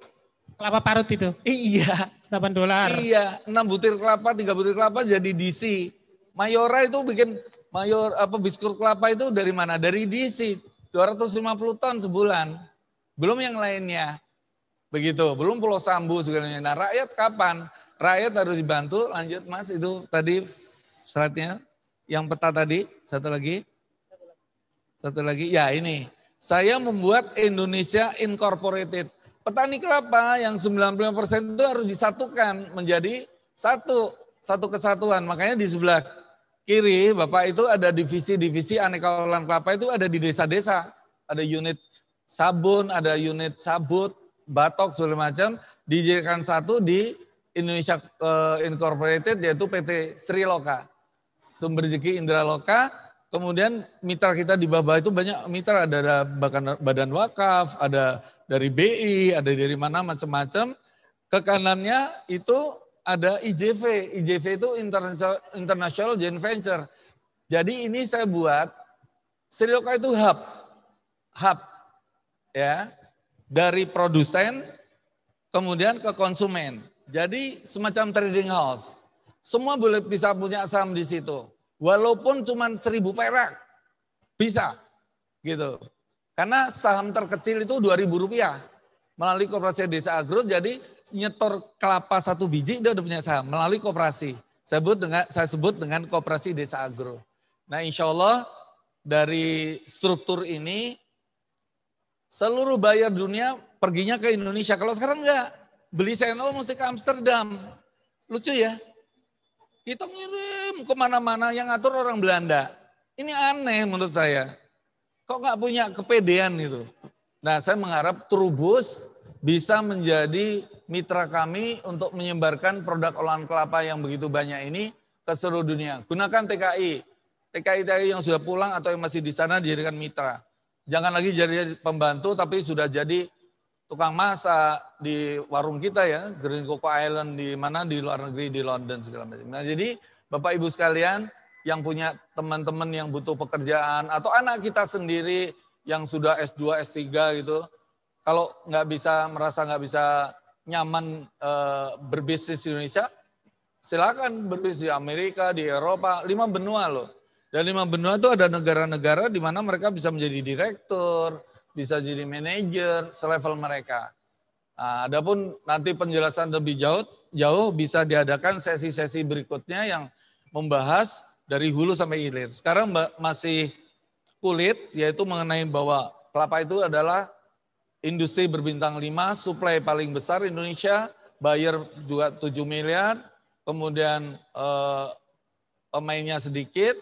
Kelapa parut itu? Iya. 8 dolar. Iya, 6 butir kelapa, 3 butir kelapa jadi DC. Mayora itu bikin mayor apa Biskuit kelapa itu dari mana? Dari DC. 250 ton sebulan. Belum yang lainnya. Begitu, belum Pulau Sambu segalanya. Nah, rakyat kapan? Rakyat harus dibantu. Lanjut Mas, itu tadi suratnya. Yang peta tadi, satu lagi. Satu lagi, ya ini. Saya membuat Indonesia Incorporated petani kelapa yang 95% itu harus disatukan menjadi satu, satu kesatuan. Makanya di sebelah kiri Bapak itu ada divisi-divisi aneka olahan kelapa itu ada di desa-desa. Ada unit sabun, ada unit sabut, batok segala macam dijadikan satu di Indonesia eh, Incorporated yaitu PT Sri Loka. Sumber rezeki Indra Loka, kemudian mitra kita di bawah itu banyak mitra ada, ada bahkan badan wakaf, ada dari BI, ada dari mana macam-macam. Ke kanannya itu ada IJV. IJV itu International Joint Venture. Jadi ini saya buat Sri Lanka itu hub. Hub ya. Dari produsen kemudian ke konsumen. Jadi semacam trading house. Semua boleh bisa punya saham di situ. Walaupun cuma seribu perak. Bisa. Gitu. Karena saham terkecil itu 2000 rupiah. Melalui kooperasi Desa Agro, jadi nyetor kelapa satu biji dia udah punya saham. Melalui kooperasi. Saya sebut dengan, saya sebut dengan Koperasi Desa Agro. Nah insya Allah dari struktur ini, seluruh bayar dunia perginya ke Indonesia. Kalau sekarang enggak, beli seno mesti ke Amsterdam. Lucu ya? Kita ngirim kemana-mana yang atur orang Belanda. Ini aneh menurut saya. Kok nggak punya kepedean itu? Nah, saya mengharap Trubus bisa menjadi mitra kami untuk menyebarkan produk olahan kelapa yang begitu banyak ini ke seluruh dunia. Gunakan TKI. TKI TKI yang sudah pulang atau yang masih di sana dijadikan mitra. Jangan lagi jadi pembantu tapi sudah jadi tukang masak di warung kita ya, Green Cocoa Island di mana di luar negeri di London segala macam. Nah, jadi Bapak Ibu sekalian, yang punya teman-teman yang butuh pekerjaan, atau anak kita sendiri yang sudah S2, S3 gitu, kalau nggak bisa merasa nggak bisa nyaman e, berbisnis di Indonesia, silakan berbisnis di Amerika, di Eropa, lima benua loh. Dan lima benua itu ada negara-negara di mana mereka bisa menjadi direktur, bisa jadi manajer selevel mereka. Nah, adapun nanti penjelasan lebih jauh, jauh bisa diadakan sesi-sesi berikutnya yang membahas dari hulu sampai hilir. Sekarang masih kulit, yaitu mengenai bahwa kelapa itu adalah industri berbintang lima, suplai paling besar Indonesia, bayar juga 7 miliar, kemudian eh, pemainnya sedikit,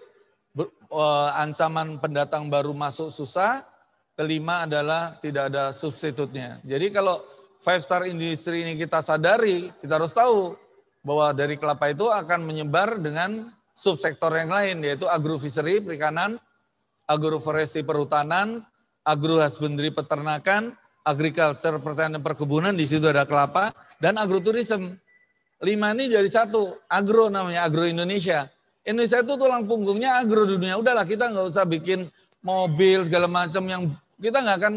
ber, eh, ancaman pendatang baru masuk susah, kelima adalah tidak ada substitutnya. Jadi kalau five star industri ini kita sadari, kita harus tahu bahwa dari kelapa itu akan menyebar dengan subsektor yang lain yaitu agrofisery perikanan, agroforestry perhutanan, agrohasbendri peternakan, agriculture pertanian perkebunan di situ ada kelapa dan agroturism. Lima ini jadi satu, agro namanya, agro Indonesia. Indonesia itu tulang punggungnya agro dunia. Udahlah kita nggak usah bikin mobil segala macam yang kita nggak akan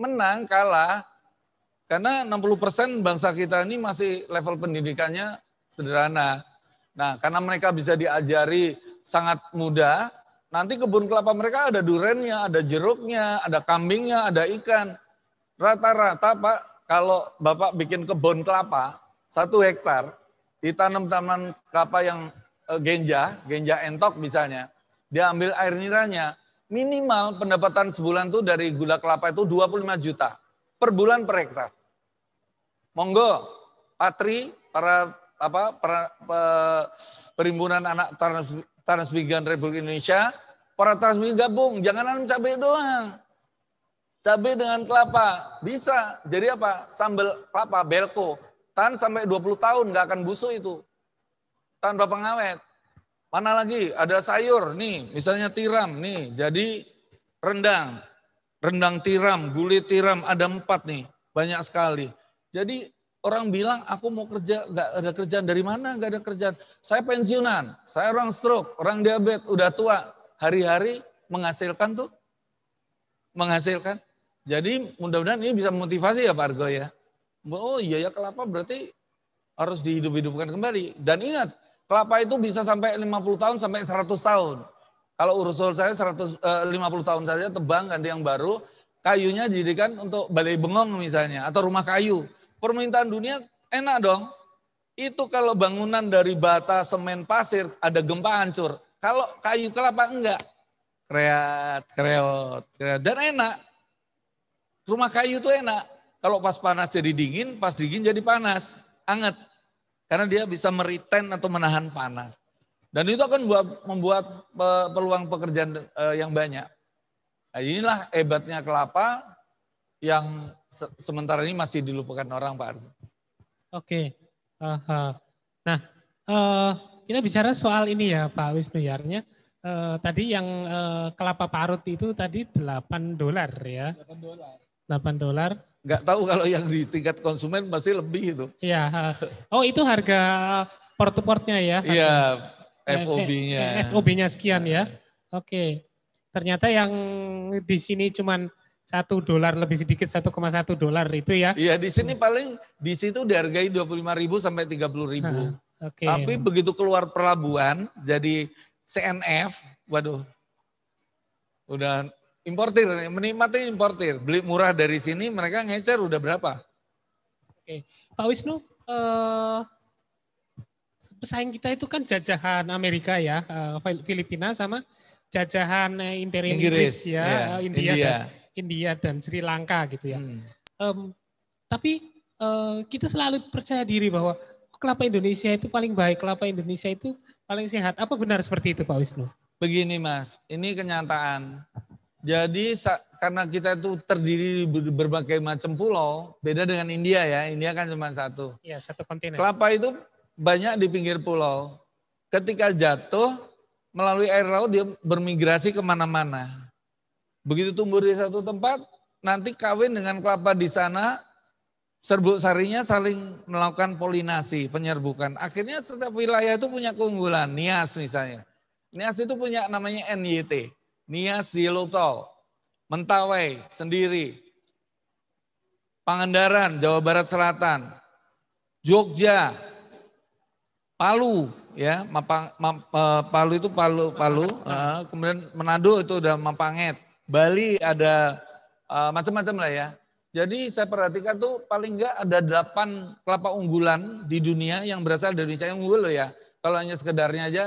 menang kalah karena 60% bangsa kita ini masih level pendidikannya sederhana. Nah, karena mereka bisa diajari sangat mudah, nanti kebun kelapa mereka ada durennya, ada jeruknya, ada kambingnya, ada ikan. Rata-rata Pak, kalau Bapak bikin kebun kelapa, satu hektar ditanam taman kelapa yang e, genja, genja entok misalnya, dia ambil air niranya, minimal pendapatan sebulan tuh dari gula kelapa itu 25 juta per bulan per hektar. Monggo, Patri, para apa per, per, perhimpunan anak trans, Transmigran Republik Indonesia, para transmigran gabung, jangan hanya cabai doang. Cabai dengan kelapa, bisa. Jadi apa? Sambal kelapa, belko. Tahan sampai 20 tahun, nggak akan busuk itu. Tahan berapa ngawet. Mana lagi? Ada sayur, nih. Misalnya tiram, nih. Jadi rendang. Rendang tiram, gulai tiram, ada empat nih. Banyak sekali. Jadi Orang bilang aku mau kerja, nggak ada kerjaan dari mana, nggak ada kerjaan. Saya pensiunan, saya orang stroke, orang diabetes, udah tua. Hari-hari menghasilkan tuh, menghasilkan. Jadi mudah-mudahan ini bisa memotivasi ya Pak Argo ya. Oh iya ya kelapa berarti harus dihidup-hidupkan kembali. Dan ingat, kelapa itu bisa sampai 50 tahun sampai 100 tahun. Kalau urusul saya 150 eh, tahun saja tebang ganti yang baru, kayunya kan untuk balai bengong misalnya atau rumah kayu permintaan dunia enak dong. Itu kalau bangunan dari bata, semen, pasir, ada gempa hancur. Kalau kayu kelapa enggak. Kreat, kreot, kreat. Dan enak. Rumah kayu itu enak. Kalau pas panas jadi dingin, pas dingin jadi panas. Anget. Karena dia bisa meriten atau menahan panas. Dan itu akan buat, membuat peluang pekerjaan eh, yang banyak. Nah, inilah hebatnya kelapa yang se sementara ini masih dilupakan orang, Pak Oke. Uh, Nah, uh, kita bicara soal ini ya, Pak Wisnu Yarnya. Uh, eh, tadi yang uh, kelapa parut itu tadi 8 dolar ya. 8 dolar. 8 dolar. Gak tahu kalau yang di tingkat konsumen masih lebih itu. Iya. Uh. Oh itu harga port-portnya ya, iya, ya? Iya, FOB-nya. FOB-nya sekian ya. Oke. Okay. Ternyata yang di sini cuman satu dolar lebih sedikit 1,1 dolar itu ya. Iya, di sini paling di situ dihargai ribu sampai tiga 30.000. Nah, okay. Tapi begitu keluar pelabuhan jadi CNF, waduh. Udah importir, menikmati importir. Beli murah dari sini mereka ngecer udah berapa? Oke. Okay. Pak Wisnu, eh pesaing kita itu kan jajahan Amerika ya, eh, Filipina sama jajahan eh, Imperium Inggris, Inggris ya, yeah. Iya, India. India. India dan Sri Lanka gitu ya. Hmm. Um, tapi uh, kita selalu percaya diri bahwa kelapa Indonesia itu paling baik, kelapa Indonesia itu paling sehat. Apa benar seperti itu Pak Wisnu? Begini Mas, ini kenyataan. Jadi karena kita itu terdiri di berbagai macam pulau, beda dengan India ya. India kan cuma satu. Iya, satu kontinen. Kelapa itu banyak di pinggir pulau. Ketika jatuh, melalui air laut dia bermigrasi kemana-mana. Begitu tumbuh di satu tempat, nanti kawin dengan kelapa di sana, serbuk sarinya saling melakukan polinasi, penyerbukan. Akhirnya setiap wilayah itu punya keunggulan, nias misalnya. Nias itu punya namanya NYT, Nias Yelotol, Mentawai sendiri, Pangandaran, Jawa Barat Selatan, Jogja, Palu, ya Mapang, eh, Palu itu Palu Palu, eh, kemudian Manado itu udah Mapanget, Bali ada uh, macam-macam lah ya. Jadi saya perhatikan tuh paling enggak ada delapan kelapa unggulan di dunia yang berasal dari Indonesia yang unggul loh ya. Kalau hanya sekedarnya aja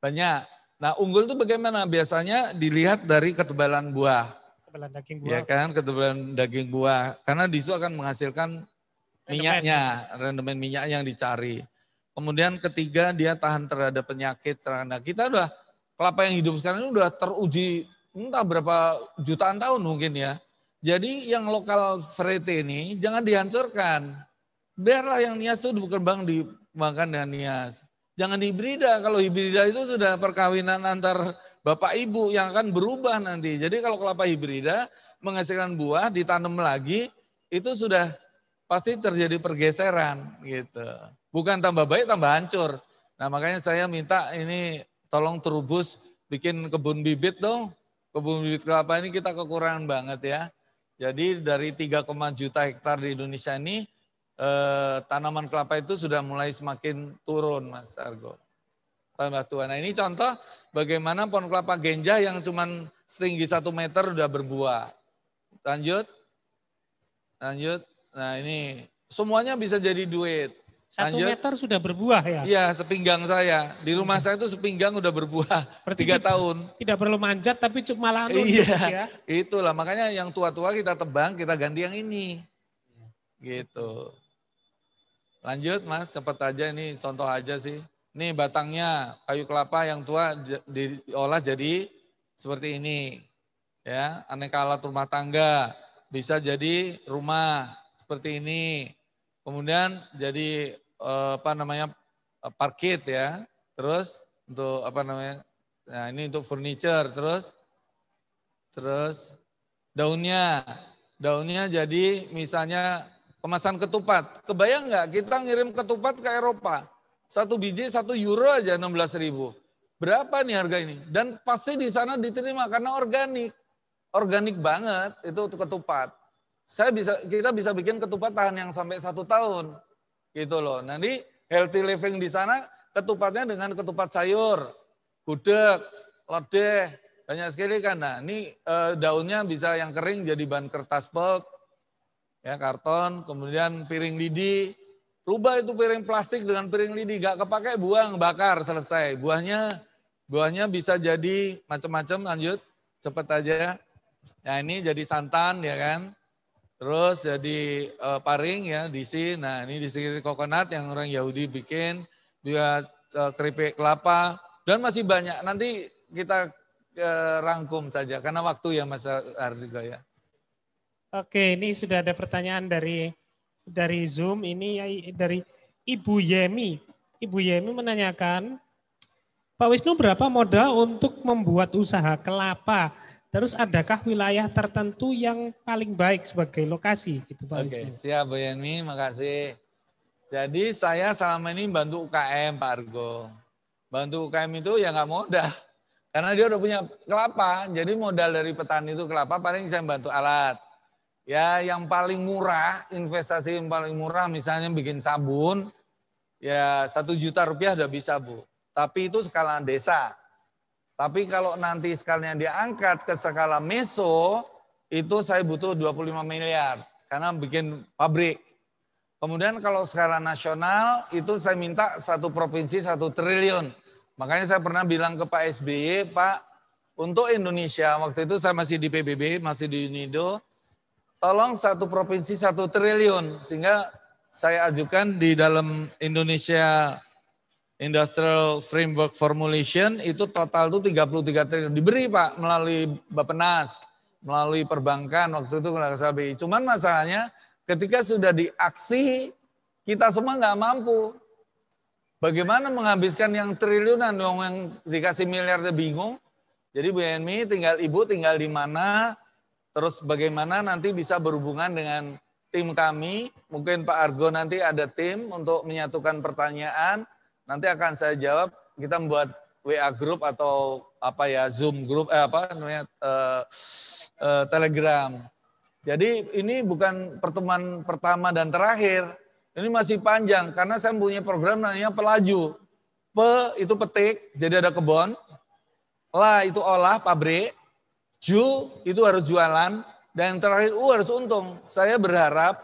banyak. Nah unggul tuh bagaimana? Biasanya dilihat dari ketebalan buah. Ketebalan daging ya buah. Ya kan, ketebalan daging buah. Karena di situ akan menghasilkan minyaknya, rendemen minyak yang dicari. Kemudian ketiga dia tahan terhadap penyakit. Nah kita udah kelapa yang hidup sekarang ini udah teruji entah berapa jutaan tahun mungkin ya. Jadi yang lokal variety ini jangan dihancurkan. Biarlah yang nias itu berkembang dimakan dengan nias. Jangan hibrida. Kalau hibrida itu sudah perkawinan antar bapak ibu yang akan berubah nanti. Jadi kalau kelapa hibrida menghasilkan buah ditanam lagi itu sudah pasti terjadi pergeseran gitu. Bukan tambah baik tambah hancur. Nah makanya saya minta ini tolong terubus bikin kebun bibit dong kebun bibit kelapa ini kita kekurangan banget ya. Jadi dari 3, juta hektar di Indonesia ini eh, tanaman kelapa itu sudah mulai semakin turun Mas Argo. Tambah tua. Nah ini contoh bagaimana pohon kelapa genja yang cuma setinggi satu meter sudah berbuah. Lanjut. Lanjut. Nah ini semuanya bisa jadi duit. Satu Lanjut. meter sudah berbuah ya? Iya, sepinggang saya. Di rumah saya itu sepinggang udah berbuah. Berarti tiga tahun. Tidak perlu manjat tapi cuma malah anu Iya, gitu ya. itulah. Makanya yang tua-tua kita tebang, kita ganti yang ini. Gitu. Lanjut mas, cepat aja ini contoh aja sih. Ini batangnya kayu kelapa yang tua diolah jadi seperti ini. Ya, aneka alat rumah tangga. Bisa jadi rumah seperti ini kemudian jadi eh, apa namanya eh, parkit ya, terus untuk apa namanya, nah ini untuk furniture, terus terus daunnya, daunnya jadi misalnya kemasan ketupat. Kebayang nggak kita ngirim ketupat ke Eropa? Satu biji satu euro aja 16 ribu. Berapa nih harga ini? Dan pasti di sana diterima karena organik. Organik banget itu ketupat saya bisa kita bisa bikin ketupat tahan yang sampai satu tahun gitu loh. Nanti healthy living di sana ketupatnya dengan ketupat sayur, gudeg, lodeh, banyak sekali kan. Nah ini e, daunnya bisa yang kering jadi bahan kertas pulp, ya karton, kemudian piring lidi. Rubah itu piring plastik dengan piring lidi, gak kepakai buang, bakar, selesai. Buahnya buahnya bisa jadi macam-macam, lanjut, cepet aja. Nah ini jadi santan ya kan Terus jadi uh, paring ya di sini. Nah ini di sini coconut yang orang Yahudi bikin. Dia uh, keripik kelapa dan masih banyak. Nanti kita uh, rangkum saja karena waktu ya Mas Ardiga ya. Oke, ini sudah ada pertanyaan dari dari Zoom. Ini ya, dari Ibu Yemi. Ibu Yemi menanyakan, Pak Wisnu berapa modal untuk membuat usaha kelapa? Terus adakah wilayah tertentu yang paling baik sebagai lokasi gitu Pak Oke, Wisnu? siap Bu Yeni, makasih. Jadi saya selama ini bantu UKM Pak Argo. Bantu UKM itu ya nggak mudah. Karena dia udah punya kelapa, jadi modal dari petani itu kelapa paling saya bantu alat. Ya yang paling murah, investasi yang paling murah misalnya bikin sabun, ya satu juta rupiah udah bisa Bu. Tapi itu skala desa, tapi kalau nanti skalanya diangkat ke skala meso, itu saya butuh 25 miliar karena bikin pabrik. Kemudian kalau skala nasional itu saya minta satu provinsi satu triliun. Makanya saya pernah bilang ke Pak SBY, Pak, untuk Indonesia waktu itu saya masih di PBB, masih di Unido, tolong satu provinsi satu triliun sehingga saya ajukan di dalam Indonesia Industrial Framework Formulation itu total itu 33 triliun diberi Pak melalui Bappenas, melalui perbankan waktu itu kalau salah Cuman masalahnya ketika sudah diaksi kita semua nggak mampu. Bagaimana menghabiskan yang triliunan dong yang dikasih miliar bingung. Jadi Bu Enmi tinggal ibu tinggal di mana terus bagaimana nanti bisa berhubungan dengan tim kami, mungkin Pak Argo nanti ada tim untuk menyatukan pertanyaan nanti akan saya jawab. Kita membuat WA group atau apa ya Zoom group eh, apa namanya uh, uh, Telegram. Jadi ini bukan pertemuan pertama dan terakhir. Ini masih panjang karena saya punya program namanya pelaju. Pe itu petik, jadi ada kebon. La itu olah, pabrik. Ju itu harus jualan. Dan yang terakhir U harus untung. Saya berharap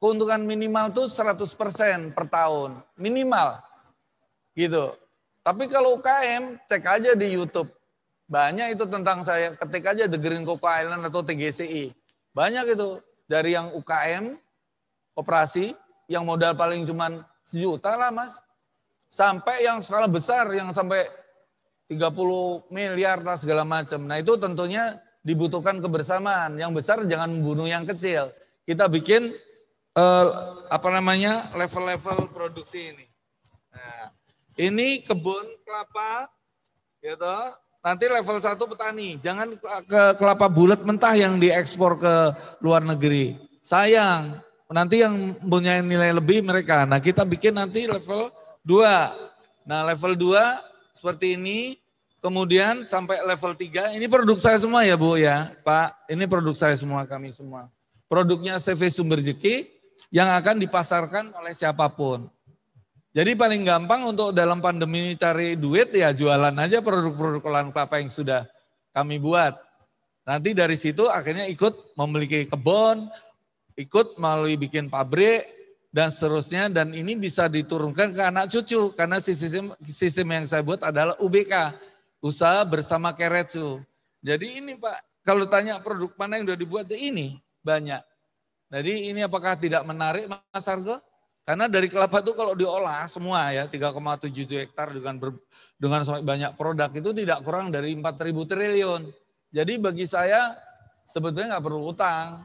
keuntungan minimal itu 100% per tahun. Minimal. Gitu. Tapi kalau UKM, cek aja di YouTube. Banyak itu tentang saya. Ketik aja The Green Coco Island atau TGCI. Banyak itu. Dari yang UKM, operasi, yang modal paling cuma sejuta lah mas. Sampai yang skala besar, yang sampai 30 miliar lah segala macam. Nah itu tentunya dibutuhkan kebersamaan. Yang besar jangan membunuh yang kecil. Kita bikin eh, apa namanya level-level produksi ini. Ini kebun kelapa, gitu. Nanti level satu petani, jangan ke kelapa bulat mentah yang diekspor ke luar negeri. Sayang, nanti yang punya nilai lebih mereka. Nah, kita bikin nanti level dua. Nah, level dua seperti ini, kemudian sampai level tiga. Ini produk saya semua ya, Bu ya, Pak. Ini produk saya semua, kami semua. Produknya CV Sumber Jeki yang akan dipasarkan oleh siapapun. Jadi paling gampang untuk dalam pandemi cari duit ya jualan aja produk-produk olahan kelapa yang sudah kami buat. Nanti dari situ akhirnya ikut memiliki kebun, ikut melalui bikin pabrik, dan seterusnya. Dan ini bisa diturunkan ke anak cucu karena sistem, sistem yang saya buat adalah UBK, usaha bersama Keretsu. Jadi ini Pak, kalau tanya produk mana yang sudah dibuat, ini banyak. Jadi ini apakah tidak menarik Mas Argo? Karena dari kelapa itu kalau diolah semua ya 3,7 hektar dengan ber, dengan banyak produk itu tidak kurang dari 4.000 triliun. Jadi bagi saya sebetulnya nggak perlu utang.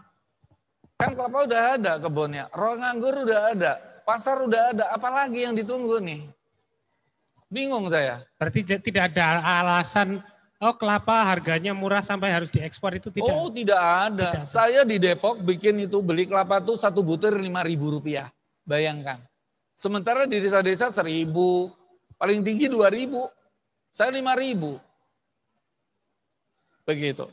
Kan kelapa udah ada kebunnya, ruang anggur udah ada, pasar udah ada, apalagi yang ditunggu nih? Bingung saya. Berarti tidak ada alasan Oh kelapa harganya murah sampai harus diekspor itu tidak? Oh tidak ada. Tidak. Saya di Depok bikin itu beli kelapa tuh satu butir lima ribu rupiah. Bayangkan. Sementara di desa-desa seribu, paling tinggi dua ribu, saya lima ribu. Begitu.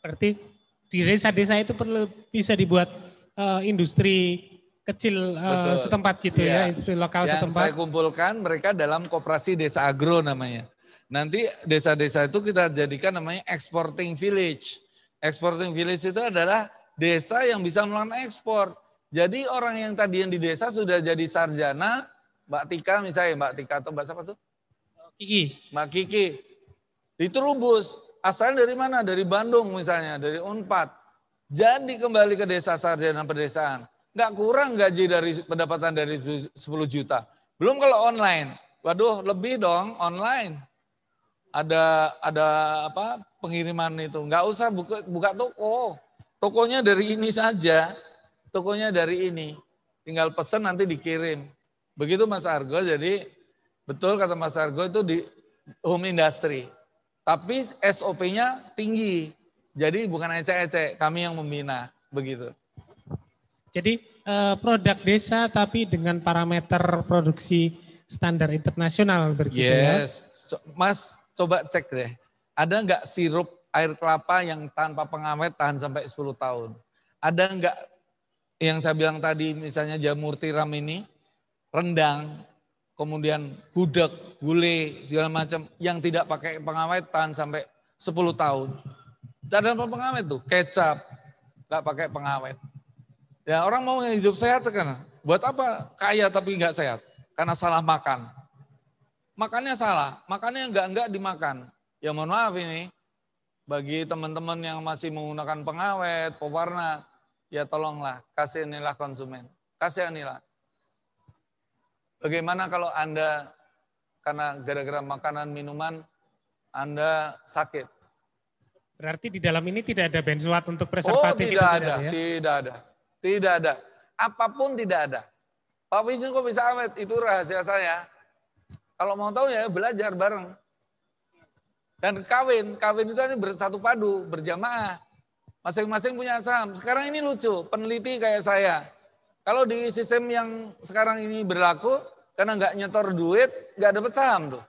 Berarti di desa-desa itu perlu bisa dibuat uh, industri kecil uh, setempat gitu ya. ya, industri lokal Yang setempat. Saya kumpulkan mereka dalam kooperasi desa agro namanya. Nanti desa-desa itu kita jadikan namanya exporting village. Exporting village itu adalah desa yang bisa melakukan ekspor jadi orang yang tadi yang di desa sudah jadi sarjana, Mbak Tika misalnya, Mbak Tika atau Mbak siapa tuh? Kiki. Mbak Kiki. Diterubus. Asalnya dari mana? Dari Bandung misalnya, dari Unpad. Jadi kembali ke desa sarjana pedesaan. Nggak kurang gaji dari pendapatan dari 10 juta. Belum kalau online. Waduh, lebih dong online. Ada ada apa pengiriman itu. Nggak usah buka, buka toko. Tokonya dari ini saja tokonya dari ini. Tinggal pesan nanti dikirim. Begitu Mas Argo, jadi betul kata Mas Argo itu di home industry. Tapi SOP-nya tinggi. Jadi bukan ecek-ecek, kami yang membina. Begitu. Jadi eh, produk desa tapi dengan parameter produksi standar internasional begitu ya? yes. ya. Mas coba cek deh. Ada nggak sirup air kelapa yang tanpa pengawet tahan sampai 10 tahun? Ada nggak yang saya bilang tadi misalnya jamur tiram ini, rendang, kemudian gudeg, gulai, segala macam yang tidak pakai pengawetan sampai 10 tahun. Tidak ada pengawet tuh, kecap, nggak pakai pengawet. Ya orang mau hidup sehat sekarang. Buat apa kaya tapi nggak sehat? Karena salah makan. Makannya salah, makannya nggak enggak dimakan. Ya mohon maaf ini, bagi teman-teman yang masih menggunakan pengawet, pewarna, Ya tolonglah, kasih kasihanilah konsumen. Kasihanilah. Bagaimana kalau Anda, karena gara-gara makanan, minuman, Anda sakit? Berarti di dalam ini tidak ada benzoat untuk preservatif? Oh, tidak ada, tidak ada, ya? tidak ada. Tidak ada. Apapun tidak ada. Pak Wisnu kok bisa awet? Itu rahasia saya. Kalau mau tahu ya belajar bareng. Dan kawin, kawin itu kan bersatu padu, berjamaah. Masing-masing punya saham. Sekarang ini lucu, peneliti kayak saya. Kalau di sistem yang sekarang ini berlaku, karena nggak nyetor duit, nggak dapat saham tuh.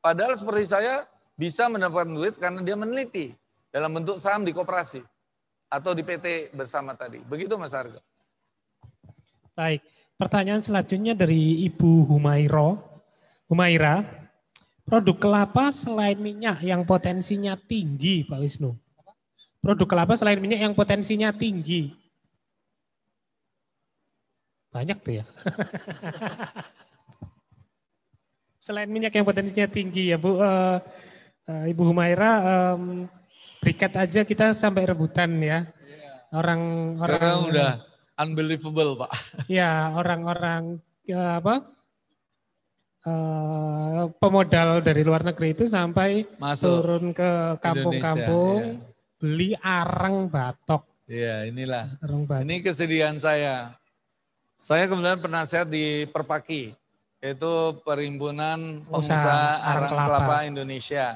Padahal seperti saya bisa mendapatkan duit karena dia meneliti dalam bentuk saham di koperasi atau di PT bersama tadi. Begitu Mas Argo. Baik, pertanyaan selanjutnya dari Ibu Humairo. Humaira, produk kelapa selain minyak yang potensinya tinggi Pak Wisnu, produk kelapa selain minyak yang potensinya tinggi? Banyak tuh ya. selain minyak yang potensinya tinggi ya Bu. Uh, Ibu Humaira, um, aja kita sampai rebutan ya. Orang Sekarang orang udah unbelievable pak. Ya orang-orang ya apa uh, pemodal dari luar negeri itu sampai Masuk turun ke kampung-kampung beli arang batok. Iya, inilah. Arang batok. Ini kesedihan saya. Saya kemudian pernah saya di Perpaki, yaitu Perhimpunan Pengusaha Arang, arang kelapa. kelapa Indonesia.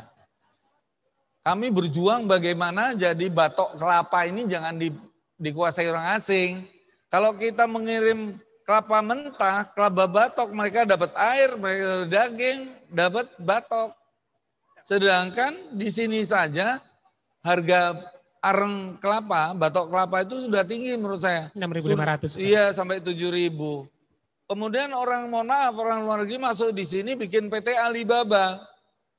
Kami berjuang bagaimana jadi batok kelapa ini jangan di, dikuasai orang asing. Kalau kita mengirim kelapa mentah, kelapa batok, mereka dapat air, mereka dapat daging, dapat batok. Sedangkan di sini saja harga areng kelapa, batok kelapa itu sudah tinggi menurut saya. 6.500. Iya, sampai 7.000. Kemudian orang mohon maaf, orang luar negeri masuk di sini bikin PT Alibaba.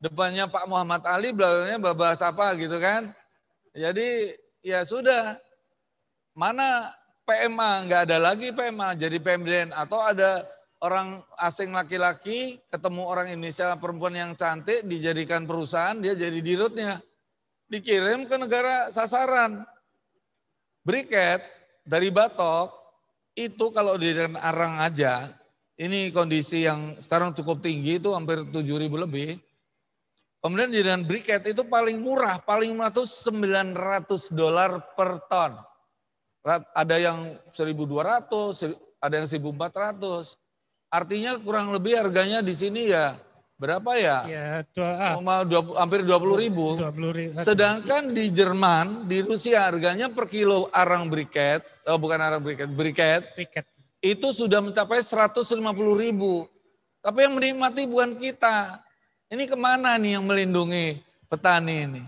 Depannya Pak Muhammad Ali, belakangnya Baba apa gitu kan. Jadi ya sudah. Mana PMA? Nggak ada lagi PMA, jadi PMDN. Atau ada orang asing laki-laki ketemu orang Indonesia perempuan yang cantik dijadikan perusahaan, dia jadi dirutnya dikirim ke negara sasaran. Briket dari Batok itu kalau di Arang aja, ini kondisi yang sekarang cukup tinggi itu hampir ribu lebih. Kemudian di dengan briket itu paling murah, paling murah itu 900 dolar per ton. Ada yang 1.200, ada yang 1.400. Artinya kurang lebih harganya di sini ya berapa ya? Ya, dua, ah, dua, hampir 20 ribu. 20 ribu. Sedangkan di Jerman, di Rusia harganya per kilo arang briket, oh bukan arang briket, briket, briket. itu sudah mencapai 150 ribu. Tapi yang menikmati bukan kita. Ini kemana nih yang melindungi petani ini?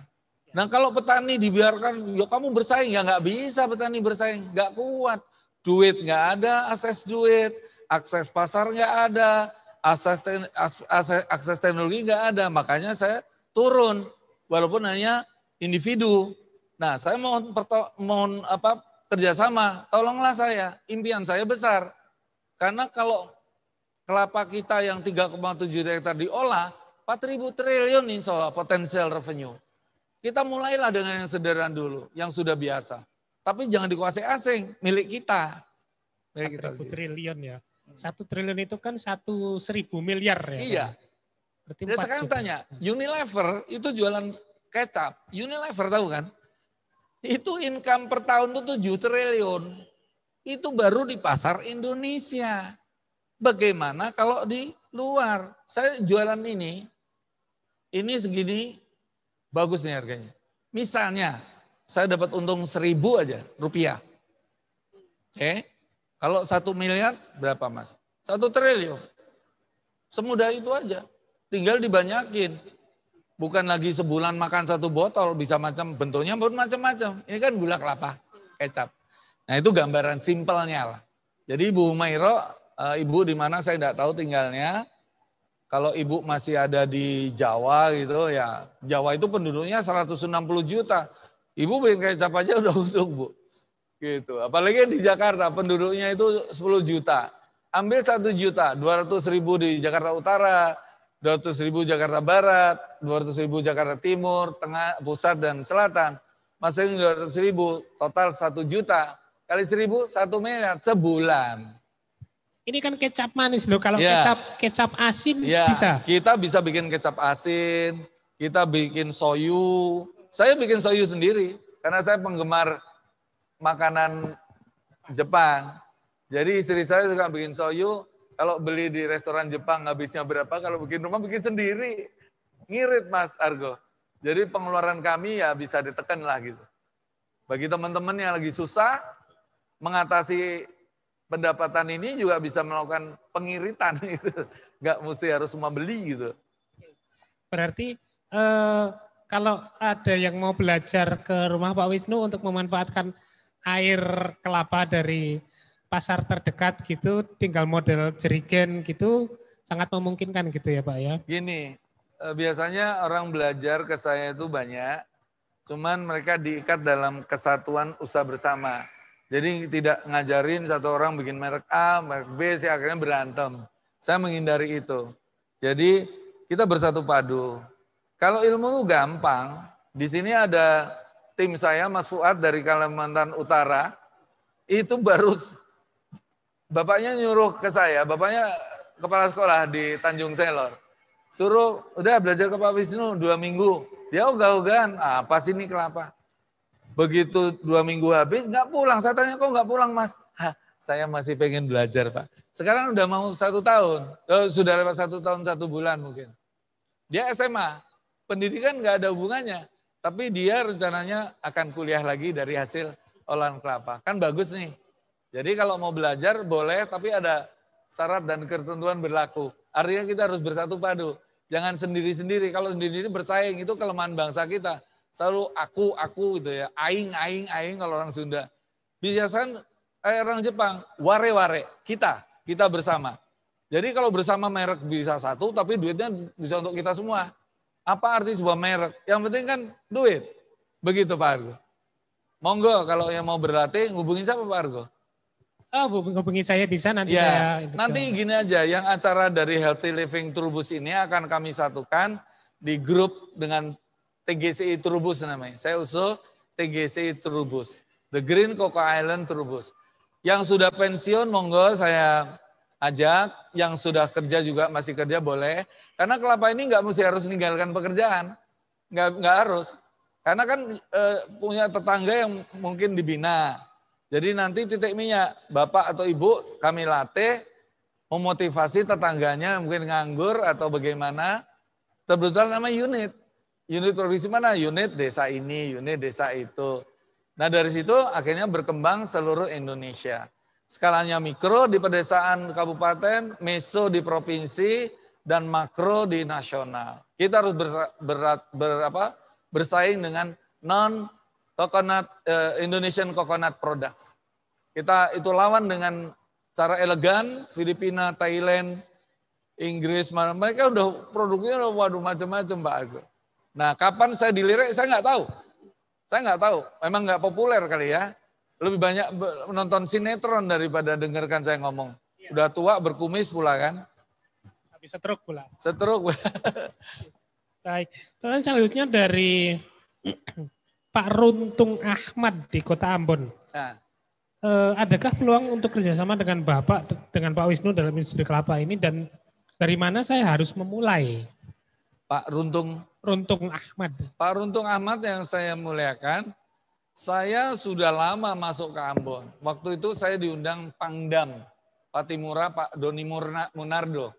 Nah kalau petani dibiarkan, ya kamu bersaing, ya nggak bisa petani bersaing, nggak kuat. Duit nggak ada, akses duit, akses pasar nggak ada, akses, akses teknologi nggak ada, makanya saya turun walaupun hanya individu. Nah, saya mohon mohon apa kerjasama, tolonglah saya. Impian saya besar, karena kalau kelapa kita yang 3,7 hektar diolah, 4.000 triliun insya Allah potensial revenue. Kita mulailah dengan yang sederhana dulu, yang sudah biasa. Tapi jangan dikuasai asing, milik kita. Milik kita. triliun ya. Hmm. Satu triliun itu kan satu seribu miliar ya. Iya. Kan? Berarti Jadi sekarang juta. tanya, Unilever itu jualan kecap. Unilever tahu kan? Itu income per tahun itu 7 triliun. Itu baru di pasar Indonesia. Bagaimana kalau di luar? Saya jualan ini, ini segini, bagus nih harganya. Misalnya, saya dapat untung seribu aja rupiah. Oke, okay. Kalau satu miliar berapa mas? Satu triliun. Semudah itu aja. Tinggal dibanyakin. Bukan lagi sebulan makan satu botol, bisa macam bentuknya pun macam-macam. Ini kan gula kelapa, kecap. Nah itu gambaran simpelnya lah. Jadi Ibu Mairo, eh, ibu di mana saya tidak tahu tinggalnya. Kalau ibu masih ada di Jawa gitu ya, Jawa itu penduduknya 160 juta. Ibu bikin kecap aja udah untung bu. Gitu. Apalagi di Jakarta penduduknya itu 10 juta. Ambil 1 juta, 200 ribu di Jakarta Utara, 200 ribu Jakarta Barat, 200 ribu Jakarta Timur, Tengah, Pusat, dan Selatan. masing 200 ribu, total 1 juta. Kali 1000, 1 miliar sebulan. Ini kan kecap manis loh. Kalau ya. kecap kecap asin ya. bisa. Kita bisa bikin kecap asin, kita bikin soyu. Saya bikin soyu sendiri karena saya penggemar makanan Jepang. Jadi istri saya suka bikin soyu, kalau beli di restoran Jepang habisnya berapa, kalau bikin rumah bikin sendiri. Ngirit Mas Argo. Jadi pengeluaran kami ya bisa ditekan lah gitu. Bagi teman-teman yang lagi susah, mengatasi pendapatan ini juga bisa melakukan pengiritan gitu. Gak mesti harus semua beli gitu. Berarti eh, kalau ada yang mau belajar ke rumah Pak Wisnu untuk memanfaatkan air kelapa dari pasar terdekat gitu, tinggal model jerigen gitu, sangat memungkinkan gitu ya Pak ya. Gini, eh, biasanya orang belajar ke saya itu banyak, cuman mereka diikat dalam kesatuan usaha bersama. Jadi tidak ngajarin satu orang bikin merek A, merek B, sih akhirnya berantem. Saya menghindari itu. Jadi kita bersatu padu. Kalau ilmu itu gampang, di sini ada tim saya Mas Fuad dari Kalimantan Utara itu baru bapaknya nyuruh ke saya, bapaknya kepala sekolah di Tanjung Selor. Suruh, udah belajar ke Pak Wisnu dua minggu. Dia ogah-ogahan, apa sih ini kelapa? Begitu dua minggu habis, nggak pulang. Saya tanya, kok nggak pulang mas? Hah, saya masih pengen belajar pak. Sekarang udah mau satu tahun. Oh, sudah lewat satu tahun, satu bulan mungkin. Dia SMA. Pendidikan nggak ada hubungannya. Tapi dia rencananya akan kuliah lagi dari hasil olahan kelapa. Kan bagus nih. Jadi kalau mau belajar boleh, tapi ada syarat dan ketentuan berlaku. Artinya kita harus bersatu padu. Jangan sendiri-sendiri. Kalau sendiri-sendiri bersaing, itu kelemahan bangsa kita. Selalu aku, aku gitu ya. Aing, aing, aing kalau orang Sunda. Biasanya eh, orang Jepang, ware-ware. Kita, kita bersama. Jadi kalau bersama merek bisa satu, tapi duitnya bisa untuk kita semua. Apa arti sebuah merek? Yang penting kan duit. Begitu Pak Argo. Monggo kalau yang mau berlatih hubungin siapa Pak Argo? Oh, hubungi saya bisa nanti ya. saya. Nanti gini aja, yang acara dari Healthy Living Trubus ini akan kami satukan di grup dengan TGCI Trubus namanya. Saya usul TGCI Trubus, The Green Coco Island Trubus. Yang sudah pensiun monggo saya ajak, yang sudah kerja juga masih kerja boleh. Karena kelapa ini nggak mesti harus meninggalkan pekerjaan, nggak nggak harus. Karena kan e, punya tetangga yang mungkin dibina. Jadi nanti titik minyak bapak atau ibu kami latih memotivasi tetangganya mungkin nganggur atau bagaimana terbetul nama unit. Unit provinsi mana? Unit desa ini, unit desa itu. Nah dari situ akhirnya berkembang seluruh Indonesia. Skalanya mikro di pedesaan kabupaten, meso di provinsi, dan makro di nasional. Kita harus ber, berat, ber, apa, bersaing dengan non coconut eh, Indonesian coconut products. Kita itu lawan dengan cara elegan Filipina, Thailand, Inggris, mereka udah produknya udah waduh macam-macam Mbak Agus. Nah, kapan saya dilirik saya nggak tahu. Saya nggak tahu. Memang nggak populer kali ya lebih banyak menonton sinetron daripada dengarkan saya ngomong. Iya. Udah tua berkumis pula kan? Habis setruk pula. Setruk. Baik. Dan selanjutnya dari Pak Runtung Ahmad di Kota Ambon. Nah. E, adakah peluang untuk kerjasama dengan Bapak, dengan Pak Wisnu dalam industri kelapa ini dan dari mana saya harus memulai? Pak Runtung. Runtung Ahmad. Pak Runtung Ahmad yang saya muliakan, saya sudah lama masuk ke Ambon. Waktu itu saya diundang Pangdam, Patimura Pak Doni Munardo.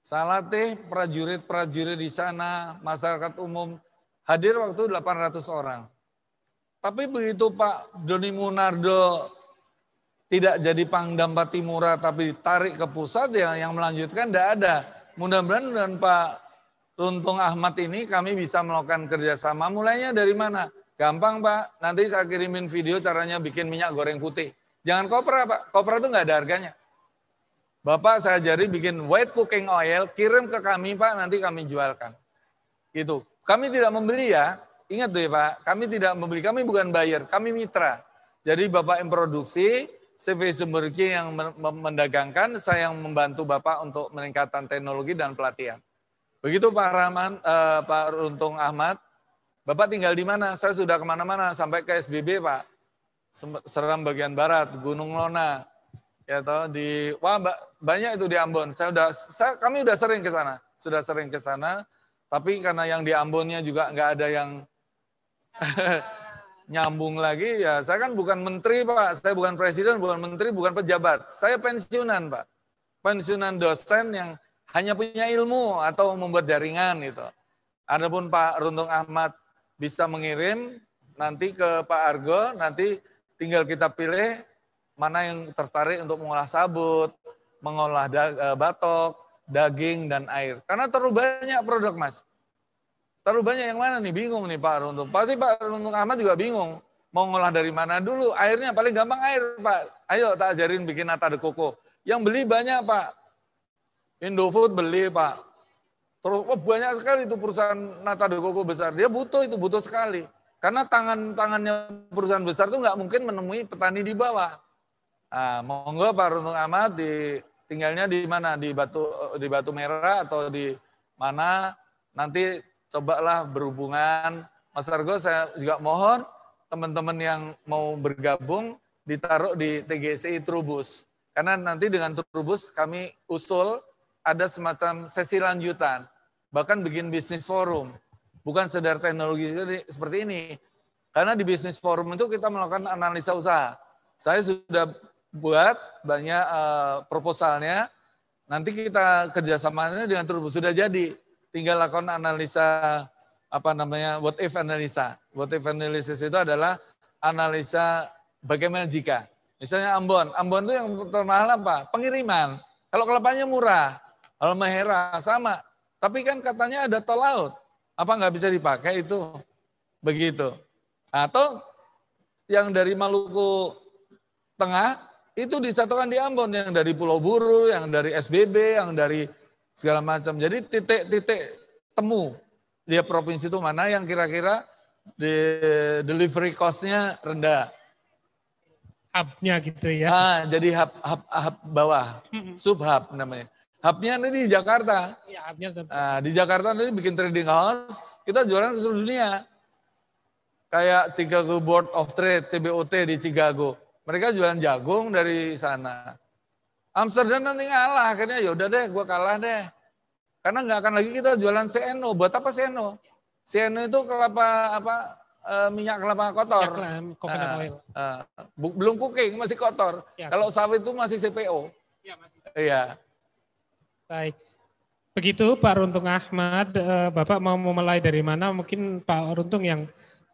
Salate prajurit-prajurit di sana, masyarakat umum. Hadir waktu 800 orang. Tapi begitu Pak Doni Munardo tidak jadi Pangdam Patimura tapi ditarik ke pusat ya yang melanjutkan tidak ada. Mudah-mudahan dengan Pak Runtung Ahmad ini kami bisa melakukan kerjasama. Mulainya dari mana? Gampang Pak, nanti saya kirimin video caranya bikin minyak goreng putih. Jangan kopra Pak, kopra itu nggak ada harganya. Bapak saya jadi bikin white cooking oil, kirim ke kami Pak, nanti kami jualkan. gitu Kami tidak membeli ya, ingat deh ya, Pak, kami tidak membeli, kami bukan buyer, kami mitra. Jadi Bapak yang produksi, CV Sumberki yang mendagangkan, saya yang membantu Bapak untuk meningkatkan teknologi dan pelatihan. Begitu Pak Rahman, eh, Pak Runtung Ahmad, Bapak tinggal di mana? Saya sudah kemana-mana, sampai ke SBB Pak. Seram bagian barat, Gunung Lona, ya toh di wah banyak itu di Ambon. Saya udah saya, kami udah sering ke sana, sudah sering ke sana. Tapi karena yang di Ambonnya juga nggak ada yang nyambung lagi ya. Saya kan bukan menteri pak, saya bukan presiden, bukan menteri, bukan pejabat. Saya pensiunan pak, pensiunan dosen yang hanya punya ilmu atau membuat jaringan gitu. Adapun Pak Runtung Ahmad bisa mengirim nanti ke Pak Argo, nanti tinggal kita pilih mana yang tertarik untuk mengolah sabut, mengolah da e, batok, daging, dan air. Karena terlalu banyak produk, Mas. Terlalu banyak yang mana nih? Bingung nih Pak Runtung. Pasti Pak Runtung Ahmad juga bingung. Mau ngolah dari mana dulu? Airnya paling gampang air, Pak. Ayo tak ajarin bikin nata de coco. Yang beli banyak, Pak. Indofood beli, Pak. Terus oh, banyak sekali itu perusahaan nata de coco besar. Dia butuh itu, butuh sekali. Karena tangan-tangannya perusahaan besar itu nggak mungkin menemui petani di bawah. Nah, monggo Pak Runtung Ahmad di tinggalnya di mana? Di Batu eh, di Batu Merah atau di mana? Nanti cobalah berhubungan. Mas Argo saya juga mohon teman-teman yang mau bergabung ditaruh di TGCI Trubus. Karena nanti dengan Trubus kami usul ada semacam sesi lanjutan. Bahkan bikin bisnis forum. Bukan sekedar teknologi seperti ini. Karena di bisnis forum itu kita melakukan analisa usaha. Saya sudah buat banyak eh, proposalnya. Nanti kita kerjasamanya dengan Turbo sudah jadi. Tinggal lakukan analisa apa namanya what if analisa. What if analysis itu adalah analisa bagaimana jika. Misalnya Ambon, Ambon itu yang termahal apa? Pengiriman. Kalau kelapanya murah, kalau Mahera sama. Tapi kan katanya ada tol laut. Apa nggak bisa dipakai itu? Begitu. Atau yang dari Maluku Tengah itu disatukan di Ambon yang dari Pulau Buru, yang dari SBB, yang dari segala macam. Jadi titik-titik temu dia provinsi itu mana yang kira-kira di delivery cost-nya rendah. Hub-nya gitu ya. Ah, jadi hub, hub, hub bawah, sub hub namanya hubnya nanti di Jakarta. Ya, hubnya nah, di Jakarta nanti bikin trading house, kita jualan ke seluruh dunia. Kayak Chicago Board of Trade, CBOT di Chicago. Mereka jualan jagung dari sana. Amsterdam nanti ngalah, akhirnya yaudah deh, gue kalah deh. Karena nggak akan lagi kita jualan CNO. Buat apa CNO? CNO itu kelapa apa eh, minyak kelapa kotor. Minyak coconut nah, oil. Eh, belum cooking masih kotor. Ya. Kalau sawit itu masih CPO. Iya. Masih. Iya. Baik. Begitu Pak Runtung Ahmad, eh, Bapak mau memulai dari mana? Mungkin Pak Runtung yang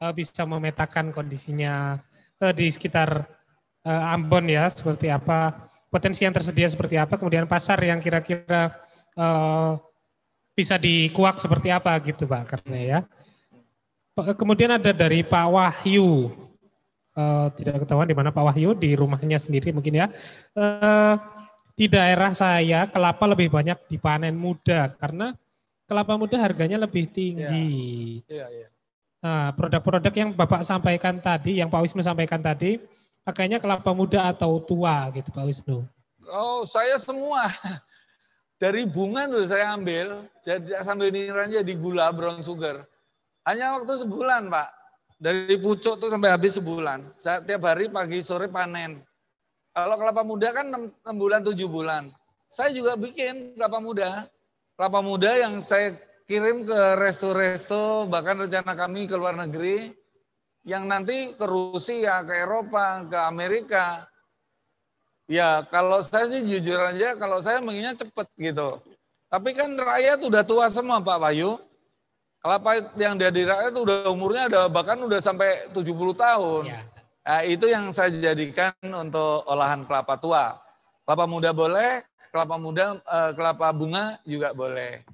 eh, bisa memetakan kondisinya eh, di sekitar Ambon ya, seperti apa, potensi yang tersedia seperti apa, kemudian pasar yang kira-kira bisa dikuak seperti apa gitu Pak karena ya. Kemudian ada dari Pak Wahyu, tidak ketahuan di mana Pak Wahyu di rumahnya sendiri mungkin ya. Di daerah saya kelapa lebih banyak dipanen muda karena kelapa muda harganya lebih tinggi. Ya. Ya, ya. Nah, produk-produk yang Bapak sampaikan tadi, yang Pak Wisnu sampaikan tadi, pakainya kelapa muda atau tua gitu Pak Wisnu? Oh, saya semua. Dari bunga dulu saya ambil, jadi sambil niran jadi gula brown sugar. Hanya waktu sebulan, Pak. Dari pucuk tuh sampai habis sebulan. Setiap tiap hari pagi sore panen. Kalau kelapa muda kan 6, 6 bulan, 7 bulan. Saya juga bikin kelapa muda. Kelapa muda yang saya kirim ke resto-resto, bahkan rencana kami ke luar negeri, yang nanti ke Rusia, ke Eropa, ke Amerika. Ya, kalau saya sih jujur aja, kalau saya menginginnya cepat gitu. Tapi kan rakyat udah tua semua Pak Bayu. Kelapa yang dari rakyat udah umurnya ada bahkan udah sampai 70 tahun. Ya. Nah, itu yang saya jadikan untuk olahan kelapa tua. Kelapa muda boleh, kelapa muda, eh, kelapa bunga juga boleh.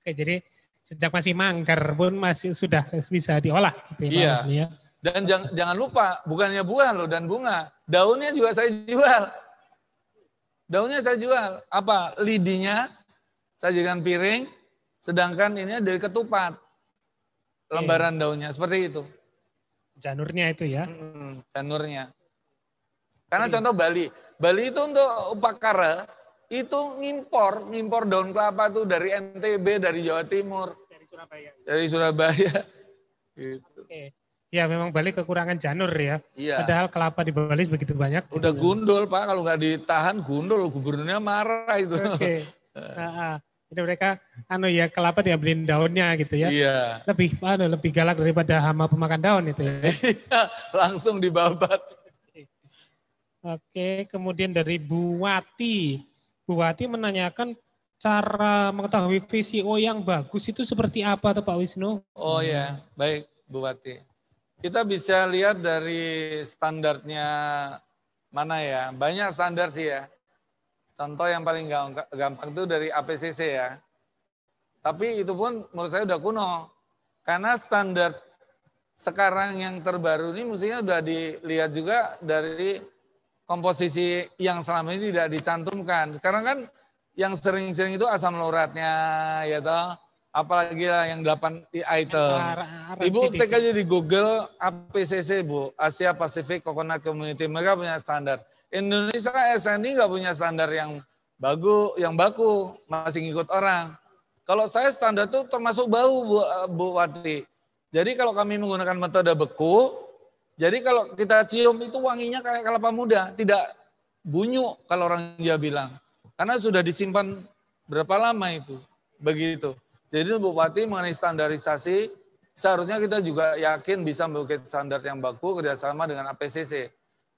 Oke, jadi sejak masih mangkar pun masih sudah bisa diolah. Gitu ya, iya. Ya. dan jang, jangan lupa, bukannya buah loh dan bunga, daunnya juga saya jual. Daunnya saya jual. Apa? Lidinya saya jadikan piring, sedangkan ini dari ketupat. Lembaran daunnya, seperti itu janurnya itu ya. Hmm, janurnya. Karena hmm. contoh Bali, Bali itu untuk upakara itu ngimpor, ngimpor daun kelapa tuh dari NTB, dari Jawa Timur, dari Surabaya. Dari Surabaya. Gitu. Oke. Ya memang Bali kekurangan janur ya. Iya. Padahal kelapa di Bali begitu banyak. Udah gitu. gundul Pak, kalau nggak ditahan gundul, gubernurnya marah itu. Oke. Nah, Jadi mereka anu ya kelapa dia beliin daunnya gitu ya. Iya. Lebih anu lebih galak daripada hama pemakan daun itu ya. Iya, langsung dibabat. Oke, kemudian dari Buwati. Buwati menanyakan cara mengetahui VCO yang bagus itu seperti apa tuh Pak Wisnu? Oh ya, baik Buwati. Kita bisa lihat dari standarnya mana ya? Banyak standar sih ya. Contoh yang paling gampang itu dari APCC ya. Tapi itu pun menurut saya udah kuno. Karena standar sekarang yang terbaru ini mestinya sudah dilihat juga dari komposisi yang selama ini tidak dicantumkan. Sekarang kan yang sering-sering itu asam lauratnya ya toh. Apalagi lah yang 8 item. Ibu tek aja di Google APCC Bu, Asia Pacific Coconut Community. Mereka punya standar. Indonesia SNI nggak punya standar yang bagus, yang baku, masih ngikut orang. Kalau saya standar itu termasuk bau Bu, Bu Wati. Jadi kalau kami menggunakan metode beku, jadi kalau kita cium itu wanginya kayak kelapa muda, tidak bunyu kalau orang dia bilang. Karena sudah disimpan berapa lama itu. Begitu. Jadi Bupati mengenai standarisasi, seharusnya kita juga yakin bisa membuat standar yang baku kerjasama dengan APCC.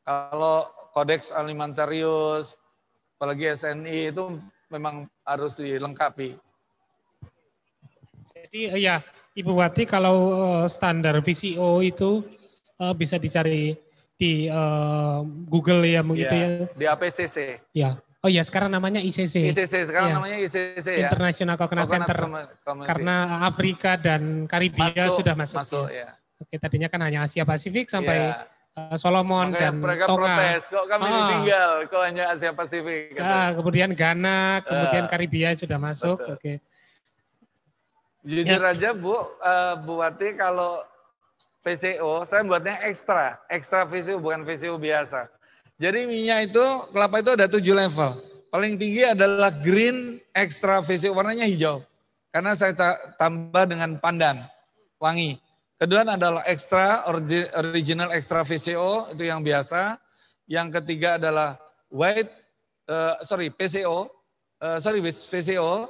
Kalau Kodeks Alimentarius, apalagi SNI itu memang harus dilengkapi. Jadi eh, ya Ibu Wati kalau eh, standar VCO itu eh, bisa dicari di Google ya begitu ya, ya. Di APCC. Ya. Oh ya sekarang namanya ICC. ICC sekarang ya. namanya ICC ya. International Coconut, Center. Coconut Karena Afrika dan Karibia masuk, sudah masuk. Masuk ya. ya. Oke, tadinya kan hanya Asia Pasifik sampai ya Eh, Solomon Makanya dan mereka Tonga. protes, kok kami oh. ditinggal, kok hanya Asia Pasifik. Gitu. Ah, kemudian Ghana, ah. kemudian uh, Karibia sudah masuk. Betul. Oke. Jujur ya. aja Bu, uh, Bu kalau VCO, saya buatnya ekstra, ekstra VCO bukan VCO biasa. Jadi minyak itu, kelapa itu ada tujuh level. Paling tinggi adalah green ekstra VCO, warnanya hijau. Karena saya tambah dengan pandan, wangi. Kedua adalah extra original extra VCO itu yang biasa. Yang ketiga adalah white uh, sorry PCO uh, eh, sorry VCO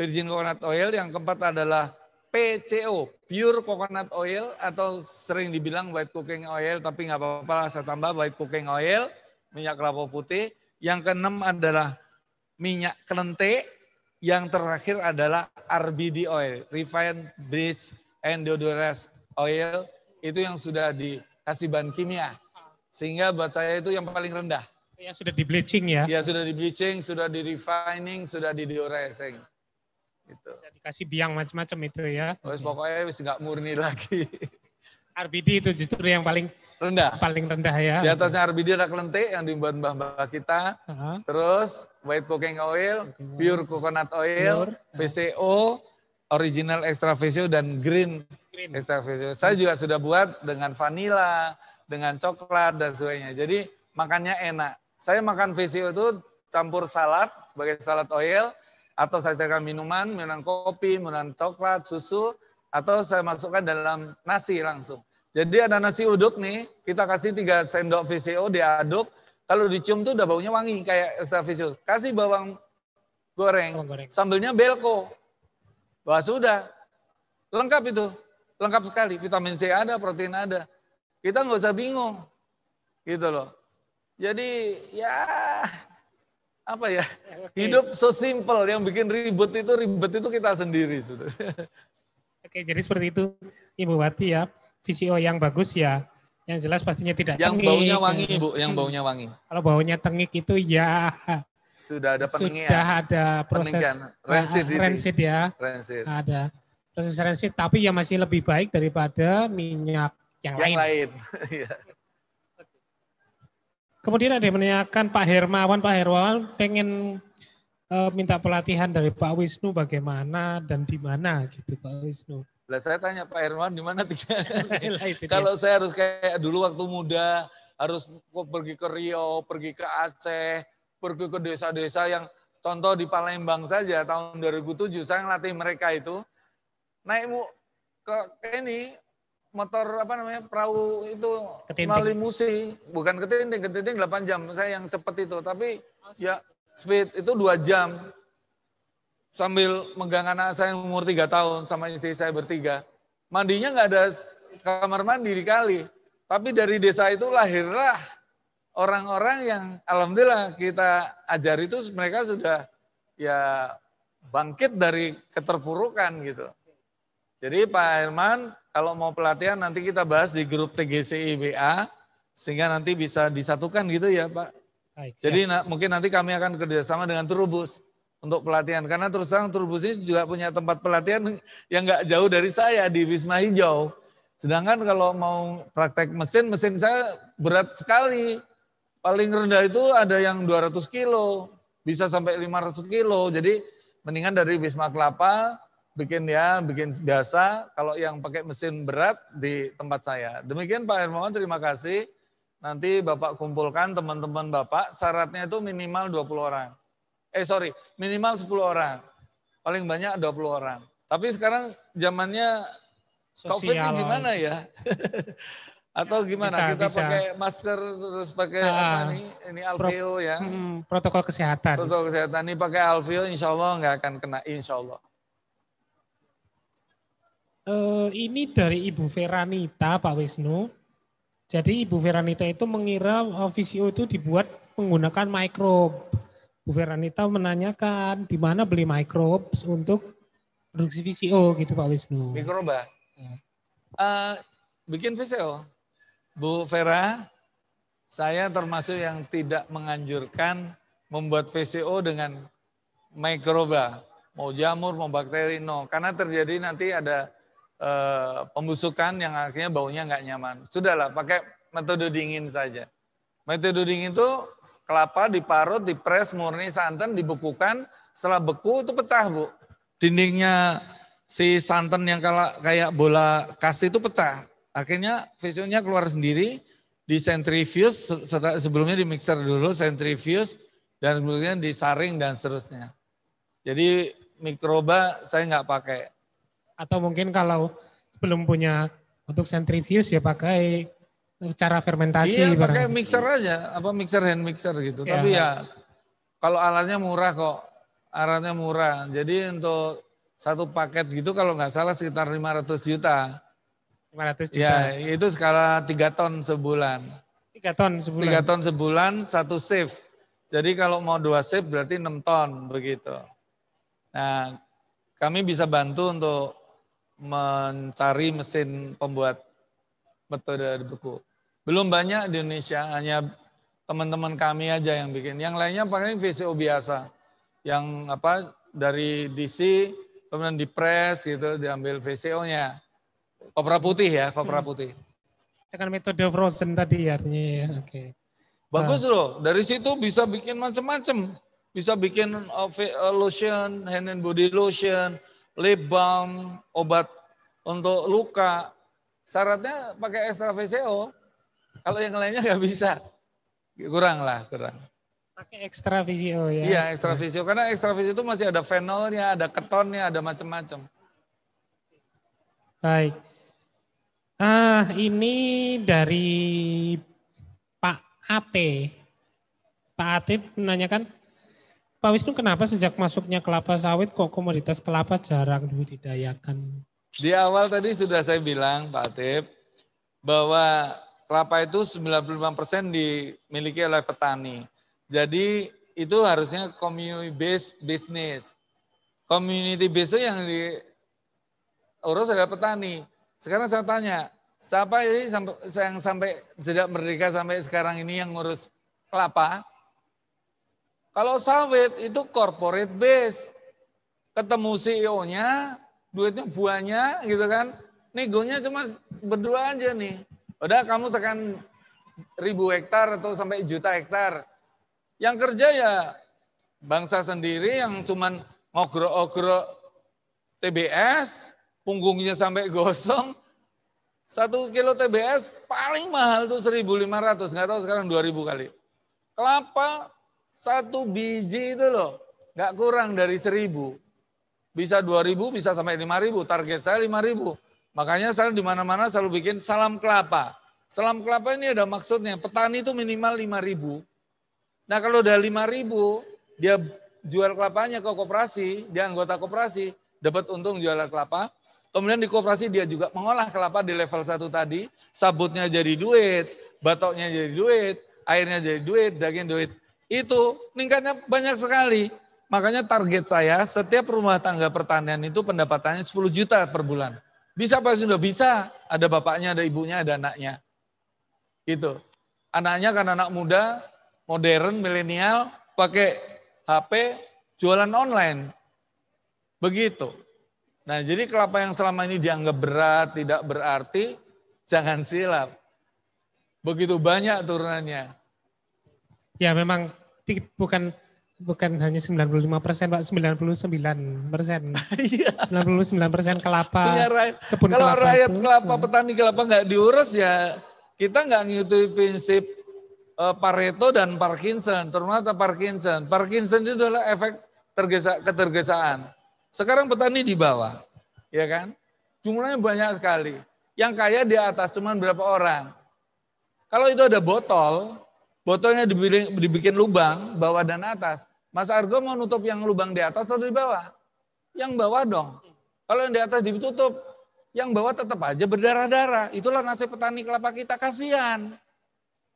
virgin coconut oil. Yang keempat adalah PCO pure coconut oil atau sering dibilang white cooking oil tapi nggak apa-apa saya tambah white cooking oil minyak kelapa putih. Yang keenam adalah minyak kelente. Yang terakhir adalah RBD oil, refined bridge and deodorant oil itu yang sudah dikasih bahan kimia. Sehingga buat saya itu yang paling rendah. yang sudah di bleaching ya. Ya sudah di bleaching, sudah di refining, sudah di deodorizing. Gitu. Sudah dikasih biang macam-macam itu ya. Terus pokoknya wis nggak murni lagi. RBD itu justru yang paling rendah. Paling rendah ya. Di atasnya RBD ada kelentik yang dibuat mbah-mbah kita. Uh -huh. Terus white cooking oil, pure coconut oil, VCO, original extra facial dan green, green. extra facial. Saya juga sudah buat dengan vanilla, dengan coklat dan sebagainya. Jadi makannya enak. Saya makan facial itu campur salad sebagai salad oil atau saya cairkan minuman, minuman kopi, minuman coklat, susu atau saya masukkan dalam nasi langsung. Jadi ada nasi uduk nih, kita kasih 3 sendok VCO diaduk, kalau dicium tuh udah baunya wangi kayak extra VCO. Kasih bawang goreng, bawang goreng. sambelnya belko. Wah sudah, lengkap itu. Lengkap sekali, vitamin C ada, protein ada. Kita nggak usah bingung. Gitu loh. Jadi ya apa ya hidup so simple yang bikin ribet itu ribet itu kita sendiri sudah. Oke jadi seperti itu Ibu Wati ya VCO yang bagus ya yang jelas pastinya tidak yang tengik. baunya wangi Bu yang baunya wangi. Kalau baunya tengik itu ya sudah ada peningian. Sudah ada proses rancid, eh, ya. Rancid. Ada proses rancid, tapi ya masih lebih baik daripada minyak yang, yang lain. lain. Iya. Kemudian ada yang menanyakan Pak Hermawan, Pak Hermawan pengen uh, minta pelatihan dari Pak Wisnu bagaimana dan di mana gitu Pak Wisnu. Lah saya tanya Pak Hermawan di mana tiga. Kalau saya harus kayak dulu waktu muda harus pergi ke Rio, pergi ke Aceh, pergi ke desa-desa yang contoh di Palembang saja tahun 2007 saya ngelatih mereka itu naik ke, ini motor apa namanya perahu itu melalui musi bukan ketinting ketinting 8 jam saya yang cepet itu tapi ya speed itu dua jam sambil megang anak saya yang umur tiga tahun sama istri saya bertiga mandinya nggak ada kamar mandi di kali tapi dari desa itu lahirlah orang-orang yang alhamdulillah kita ajar itu mereka sudah ya bangkit dari keterpurukan gitu. Jadi Pak Herman kalau mau pelatihan nanti kita bahas di grup TGC IBA sehingga nanti bisa disatukan gitu ya Pak. Baik, Jadi na mungkin nanti kami akan kerjasama dengan Turubus untuk pelatihan karena terus terang Turubus ini juga punya tempat pelatihan yang nggak jauh dari saya di Wisma Hijau. Sedangkan kalau mau praktek mesin, mesin saya berat sekali. Paling rendah itu ada yang 200 kilo, bisa sampai 500 kilo. Jadi mendingan dari Wisma Kelapa bikin ya, bikin biasa. Kalau yang pakai mesin berat di tempat saya. Demikian Pak Hermawan, terima kasih. Nanti Bapak kumpulkan teman-teman Bapak, syaratnya itu minimal 20 orang. Eh sorry, minimal 10 orang. Paling banyak 20 orang. Tapi sekarang zamannya COVID gimana ya? atau ya, gimana bisa, kita bisa. pakai masker terus pakai uh, apa ah. nih ini alveo ya protokol kesehatan protokol kesehatan ini pakai alveo insya Allah nggak akan kena insya Allah eh, ini dari Ibu Veranita Pak Wisnu jadi Ibu Veranita itu mengira eh, VCO itu dibuat menggunakan mikrob Ibu Veranita menanyakan di mana beli mikrob untuk produksi VCO gitu Pak Wisnu mikroba uh, bikin VCO Bu Vera, saya termasuk yang tidak menganjurkan membuat VCO dengan mikroba, mau jamur, mau bakteri, no. Karena terjadi nanti ada e, pembusukan yang akhirnya baunya nggak nyaman. Sudahlah, pakai metode dingin saja. Metode dingin itu kelapa diparut, dipres, murni santan, dibekukan. Setelah beku itu pecah, Bu. Dindingnya si santan yang kayak bola kasih itu pecah. Akhirnya visionnya keluar sendiri, di centrifuge, sebelumnya di mixer dulu, centrifuge, dan kemudian disaring dan seterusnya. Jadi mikroba saya nggak pakai. Atau mungkin kalau belum punya untuk centrifuge ya pakai cara fermentasi. Iya pakai mixer aja, apa mixer hand mixer gitu. Ya. Tapi ya kalau alatnya murah kok, alatnya murah. Jadi untuk satu paket gitu kalau nggak salah sekitar 500 juta. 500 ya, juta. Ya, itu skala 3 ton sebulan. 3 ton sebulan. 3 ton sebulan, satu shift. Jadi kalau mau dua shift berarti 6 ton begitu. Nah, kami bisa bantu untuk mencari mesin pembuat metode beku. Belum banyak di Indonesia, hanya teman-teman kami aja yang bikin. Yang lainnya paling VCO biasa. Yang apa dari DC kemudian dipres gitu diambil VCO-nya. Kopra putih ya, kopra hmm. putih. Dengan metode frozen tadi artinya ya. Oke. Bagus nah. loh, dari situ bisa bikin macam-macam. Bisa bikin uh, uh, lotion, hand and body lotion, lip balm, obat untuk luka. Syaratnya pakai extra VCO. Kalau yang lainnya nggak bisa. Kurang lah, kurang. Pakai extra vco ya. Iya, extra vco. Karena extra vco itu masih ada fenolnya, ada ketonnya, ada macam-macam. Baik. Ah, ini dari Pak AT. Pak AT menanyakan, Pak Wisnu kenapa sejak masuknya kelapa sawit kok komoditas kelapa jarang dibudidayakan? Di awal tadi sudah saya bilang Pak Atip bahwa kelapa itu 95% dimiliki oleh petani. Jadi itu harusnya community based business. Community based itu yang diurus adalah petani. Sekarang saya tanya, siapa sih yang sampai tidak merdeka sampai sekarang ini yang ngurus kelapa? Kalau sawit itu corporate base. Ketemu CEO-nya, duitnya buahnya gitu kan. Negonya cuma berdua aja nih. Udah kamu tekan ribu hektar atau sampai juta hektar. Yang kerja ya bangsa sendiri yang cuman ngogro-ogro TBS, punggungnya sampai gosong, satu kilo TBS paling mahal tuh 1.500, nggak tahu sekarang 2.000 kali. Kelapa satu biji itu loh, nggak kurang dari 1.000. Bisa 2.000, bisa sampai 5.000, target saya 5.000. Makanya saya di mana-mana selalu bikin salam kelapa. Salam kelapa ini ada maksudnya, petani itu minimal 5.000. Nah kalau udah ribu, dia jual kelapanya ke koperasi, dia anggota koperasi, dapat untung jualan kelapa, Kemudian di koperasi dia juga mengolah kelapa di level satu tadi, sabutnya jadi duit, batoknya jadi duit, airnya jadi duit, daging duit. Itu meningkatnya banyak sekali. Makanya target saya setiap rumah tangga pertanian itu pendapatannya 10 juta per bulan. Bisa pasti sudah bisa. Ada bapaknya, ada ibunya, ada anaknya. Gitu. Anaknya kan anak muda, modern, milenial, pakai HP, jualan online. Begitu. Nah, jadi kelapa yang selama ini dianggap berat, tidak berarti, jangan silap. Begitu banyak turunannya. Ya, memang bukan bukan hanya 95 persen, Pak, 99 persen. 99 iya. persen kelapa. Iya, kalau kelapa rakyat itu, kelapa, itu. petani kelapa nggak diurus ya, kita nggak ngikuti prinsip uh, Pareto dan Parkinson, ternyata Parkinson. Parkinson itu adalah efek tergesa ketergesaan. Sekarang petani di bawah, ya kan? Jumlahnya banyak sekali. Yang kaya di atas cuman berapa orang. Kalau itu ada botol, botolnya dibikin, dibikin lubang, bawah dan atas. Mas Argo mau nutup yang lubang di atas atau di bawah? Yang bawah dong. Kalau yang di atas ditutup, yang bawah tetap aja berdarah-darah. Itulah nasib petani kelapa kita, kasihan.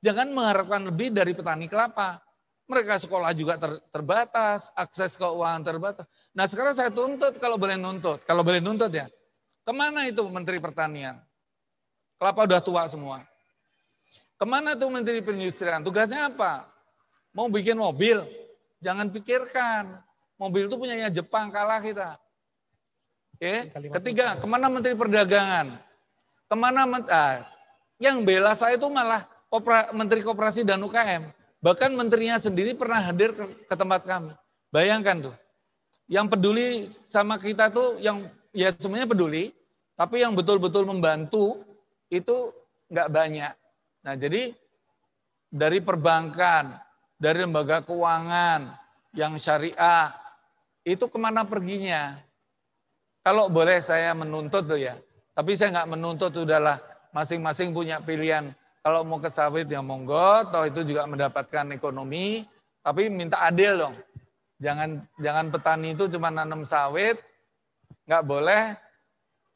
Jangan mengharapkan lebih dari petani kelapa. Mereka sekolah juga ter, terbatas, akses keuangan terbatas. Nah sekarang saya tuntut kalau boleh nuntut, kalau boleh nuntut ya. Kemana itu Menteri Pertanian? Kelapa udah tua semua. Kemana tuh Menteri Perindustrian? Tugasnya apa? Mau bikin mobil? Jangan pikirkan. Mobil itu punyanya Jepang, kalah kita. Oke. Okay. Ketiga, kemana Menteri Perdagangan? Kemana men ah, yang bela saya itu malah Menteri Koperasi dan UKM. Bahkan menterinya sendiri pernah hadir ke tempat kami. Bayangkan tuh. Yang peduli sama kita tuh yang ya semuanya peduli, tapi yang betul-betul membantu itu nggak banyak. Nah jadi dari perbankan, dari lembaga keuangan yang syariah, itu kemana perginya? Kalau boleh saya menuntut tuh ya, tapi saya nggak menuntut, udahlah masing-masing punya pilihan kalau mau ke sawit ya monggo, toh itu juga mendapatkan ekonomi, tapi minta adil dong. Jangan jangan petani itu cuma nanam sawit, nggak boleh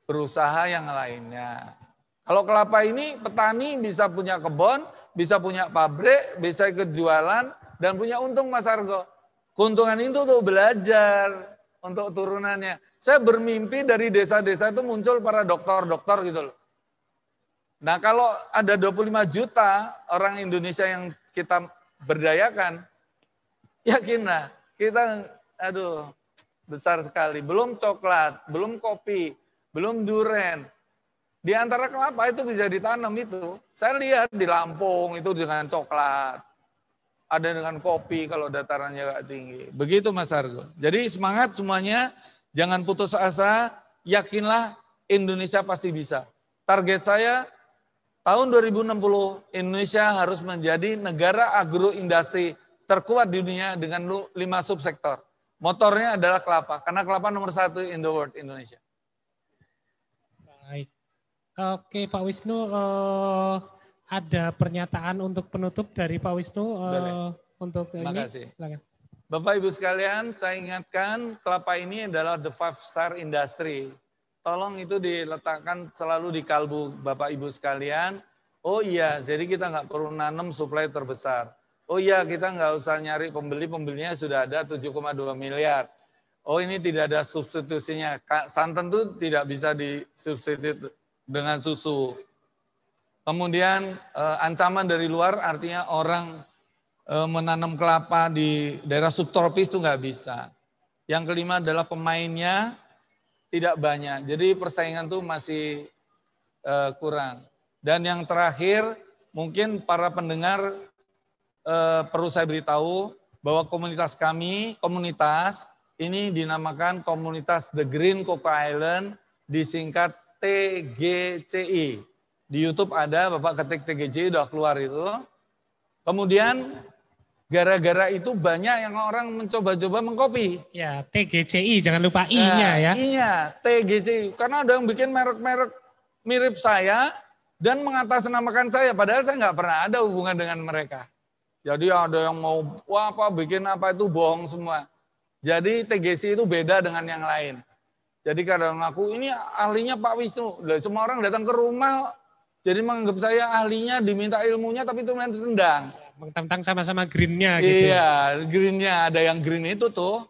berusaha yang lainnya. Kalau kelapa ini petani bisa punya kebun, bisa punya pabrik, bisa ikut jualan, dan punya untung Mas Argo. Keuntungan itu tuh belajar, untuk turunannya. Saya bermimpi dari desa-desa itu muncul para dokter-dokter gitu loh. Nah, kalau ada 25 juta orang Indonesia yang kita berdayakan, yakinlah kita aduh besar sekali. Belum coklat, belum kopi, belum durian Di antara kelapa itu bisa ditanam itu. Saya lihat di Lampung itu dengan coklat. Ada dengan kopi kalau datarannya agak tinggi. Begitu Mas Argo. Jadi semangat semuanya, jangan putus asa, yakinlah Indonesia pasti bisa. Target saya Tahun 2060 Indonesia harus menjadi negara agroindustri terkuat di dunia dengan lima subsektor. Motornya adalah kelapa, karena kelapa nomor satu in the world Indonesia. Baik. Oke Pak Wisnu, uh, ada pernyataan untuk penutup dari Pak Wisnu uh, untuk Terima ini. Kasih. Silakan. Bapak Ibu sekalian, saya ingatkan kelapa ini adalah the five star industry Tolong itu diletakkan selalu di kalbu Bapak Ibu sekalian. Oh iya, jadi kita nggak perlu nanam suplai terbesar. Oh iya, kita nggak usah nyari pembeli, pembelinya sudah ada 7,2 miliar. Oh ini tidak ada substitusinya. Santan itu tidak bisa disubstitut dengan susu. Kemudian eh, ancaman dari luar artinya orang eh, menanam kelapa di daerah subtropis itu nggak bisa. Yang kelima adalah pemainnya tidak banyak. Jadi persaingan tuh masih uh, kurang. Dan yang terakhir, mungkin para pendengar uh, perlu saya beritahu bahwa komunitas kami, komunitas ini dinamakan komunitas The Green Coco Island, disingkat TGCI. Di YouTube ada, Bapak ketik TGCI udah keluar itu. Kemudian Gara-gara itu banyak yang orang mencoba-coba mengkopi. Ya, TGCI jangan lupa I-nya nah, ya. nya TGCI. Karena ada yang bikin merek-merek mirip saya dan mengatasnamakan saya. Padahal saya nggak pernah ada hubungan dengan mereka. Jadi ada yang mau wah, apa bikin apa itu bohong semua. Jadi TGC itu beda dengan yang lain. Jadi kadang aku ini ahlinya Pak Wisnu. Dari semua orang datang ke rumah jadi menganggap saya ahlinya, diminta ilmunya tapi itu nanti tendang tentang sama-sama greennya gitu. Iya, greennya ada yang green itu tuh.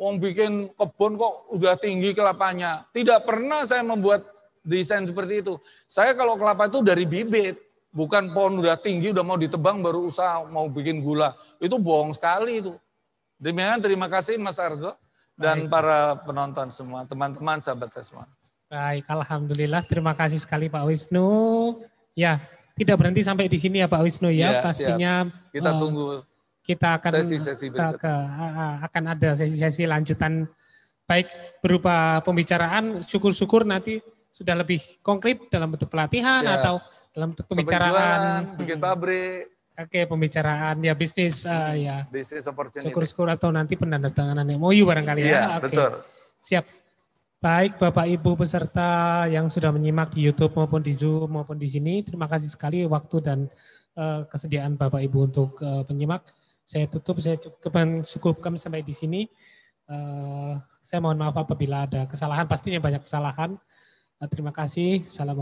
Wong bikin kebun kok udah tinggi kelapanya. Tidak pernah saya membuat desain seperti itu. Saya kalau kelapa itu dari bibit, bukan pohon udah tinggi udah mau ditebang baru usaha mau bikin gula. Itu bohong sekali itu. Demikian terima kasih Mas Argo dan Baik. para penonton semua, teman-teman sahabat saya semua. Baik, alhamdulillah terima kasih sekali Pak Wisnu. Ya, tidak berhenti sampai di sini ya Pak Wisnu ya, ya pastinya siap. kita uh, tunggu kita akan sesi-sesi eh, kita ke, akan ada sesi-sesi lanjutan baik berupa pembicaraan syukur-syukur nanti sudah lebih konkret dalam bentuk pelatihan ya. atau dalam bentuk pembicaraan jualan, hmm. bikin pabrik Oke, okay, pembicaraan ya bisnis uh, ya. Bisnis opportunity. Syukur-syukur atau nanti penandatanganan MOU barangkali ya. Iya, okay. betul. Siap. Baik Bapak Ibu peserta yang sudah menyimak di YouTube maupun di Zoom maupun di sini, terima kasih sekali waktu dan uh, kesediaan Bapak Ibu untuk uh, eh, menyimak. Saya tutup, saya cukup cukupkan sampai di sini. Uh, saya mohon maaf apabila ada kesalahan, pastinya banyak kesalahan. Uh, terima kasih. Salam.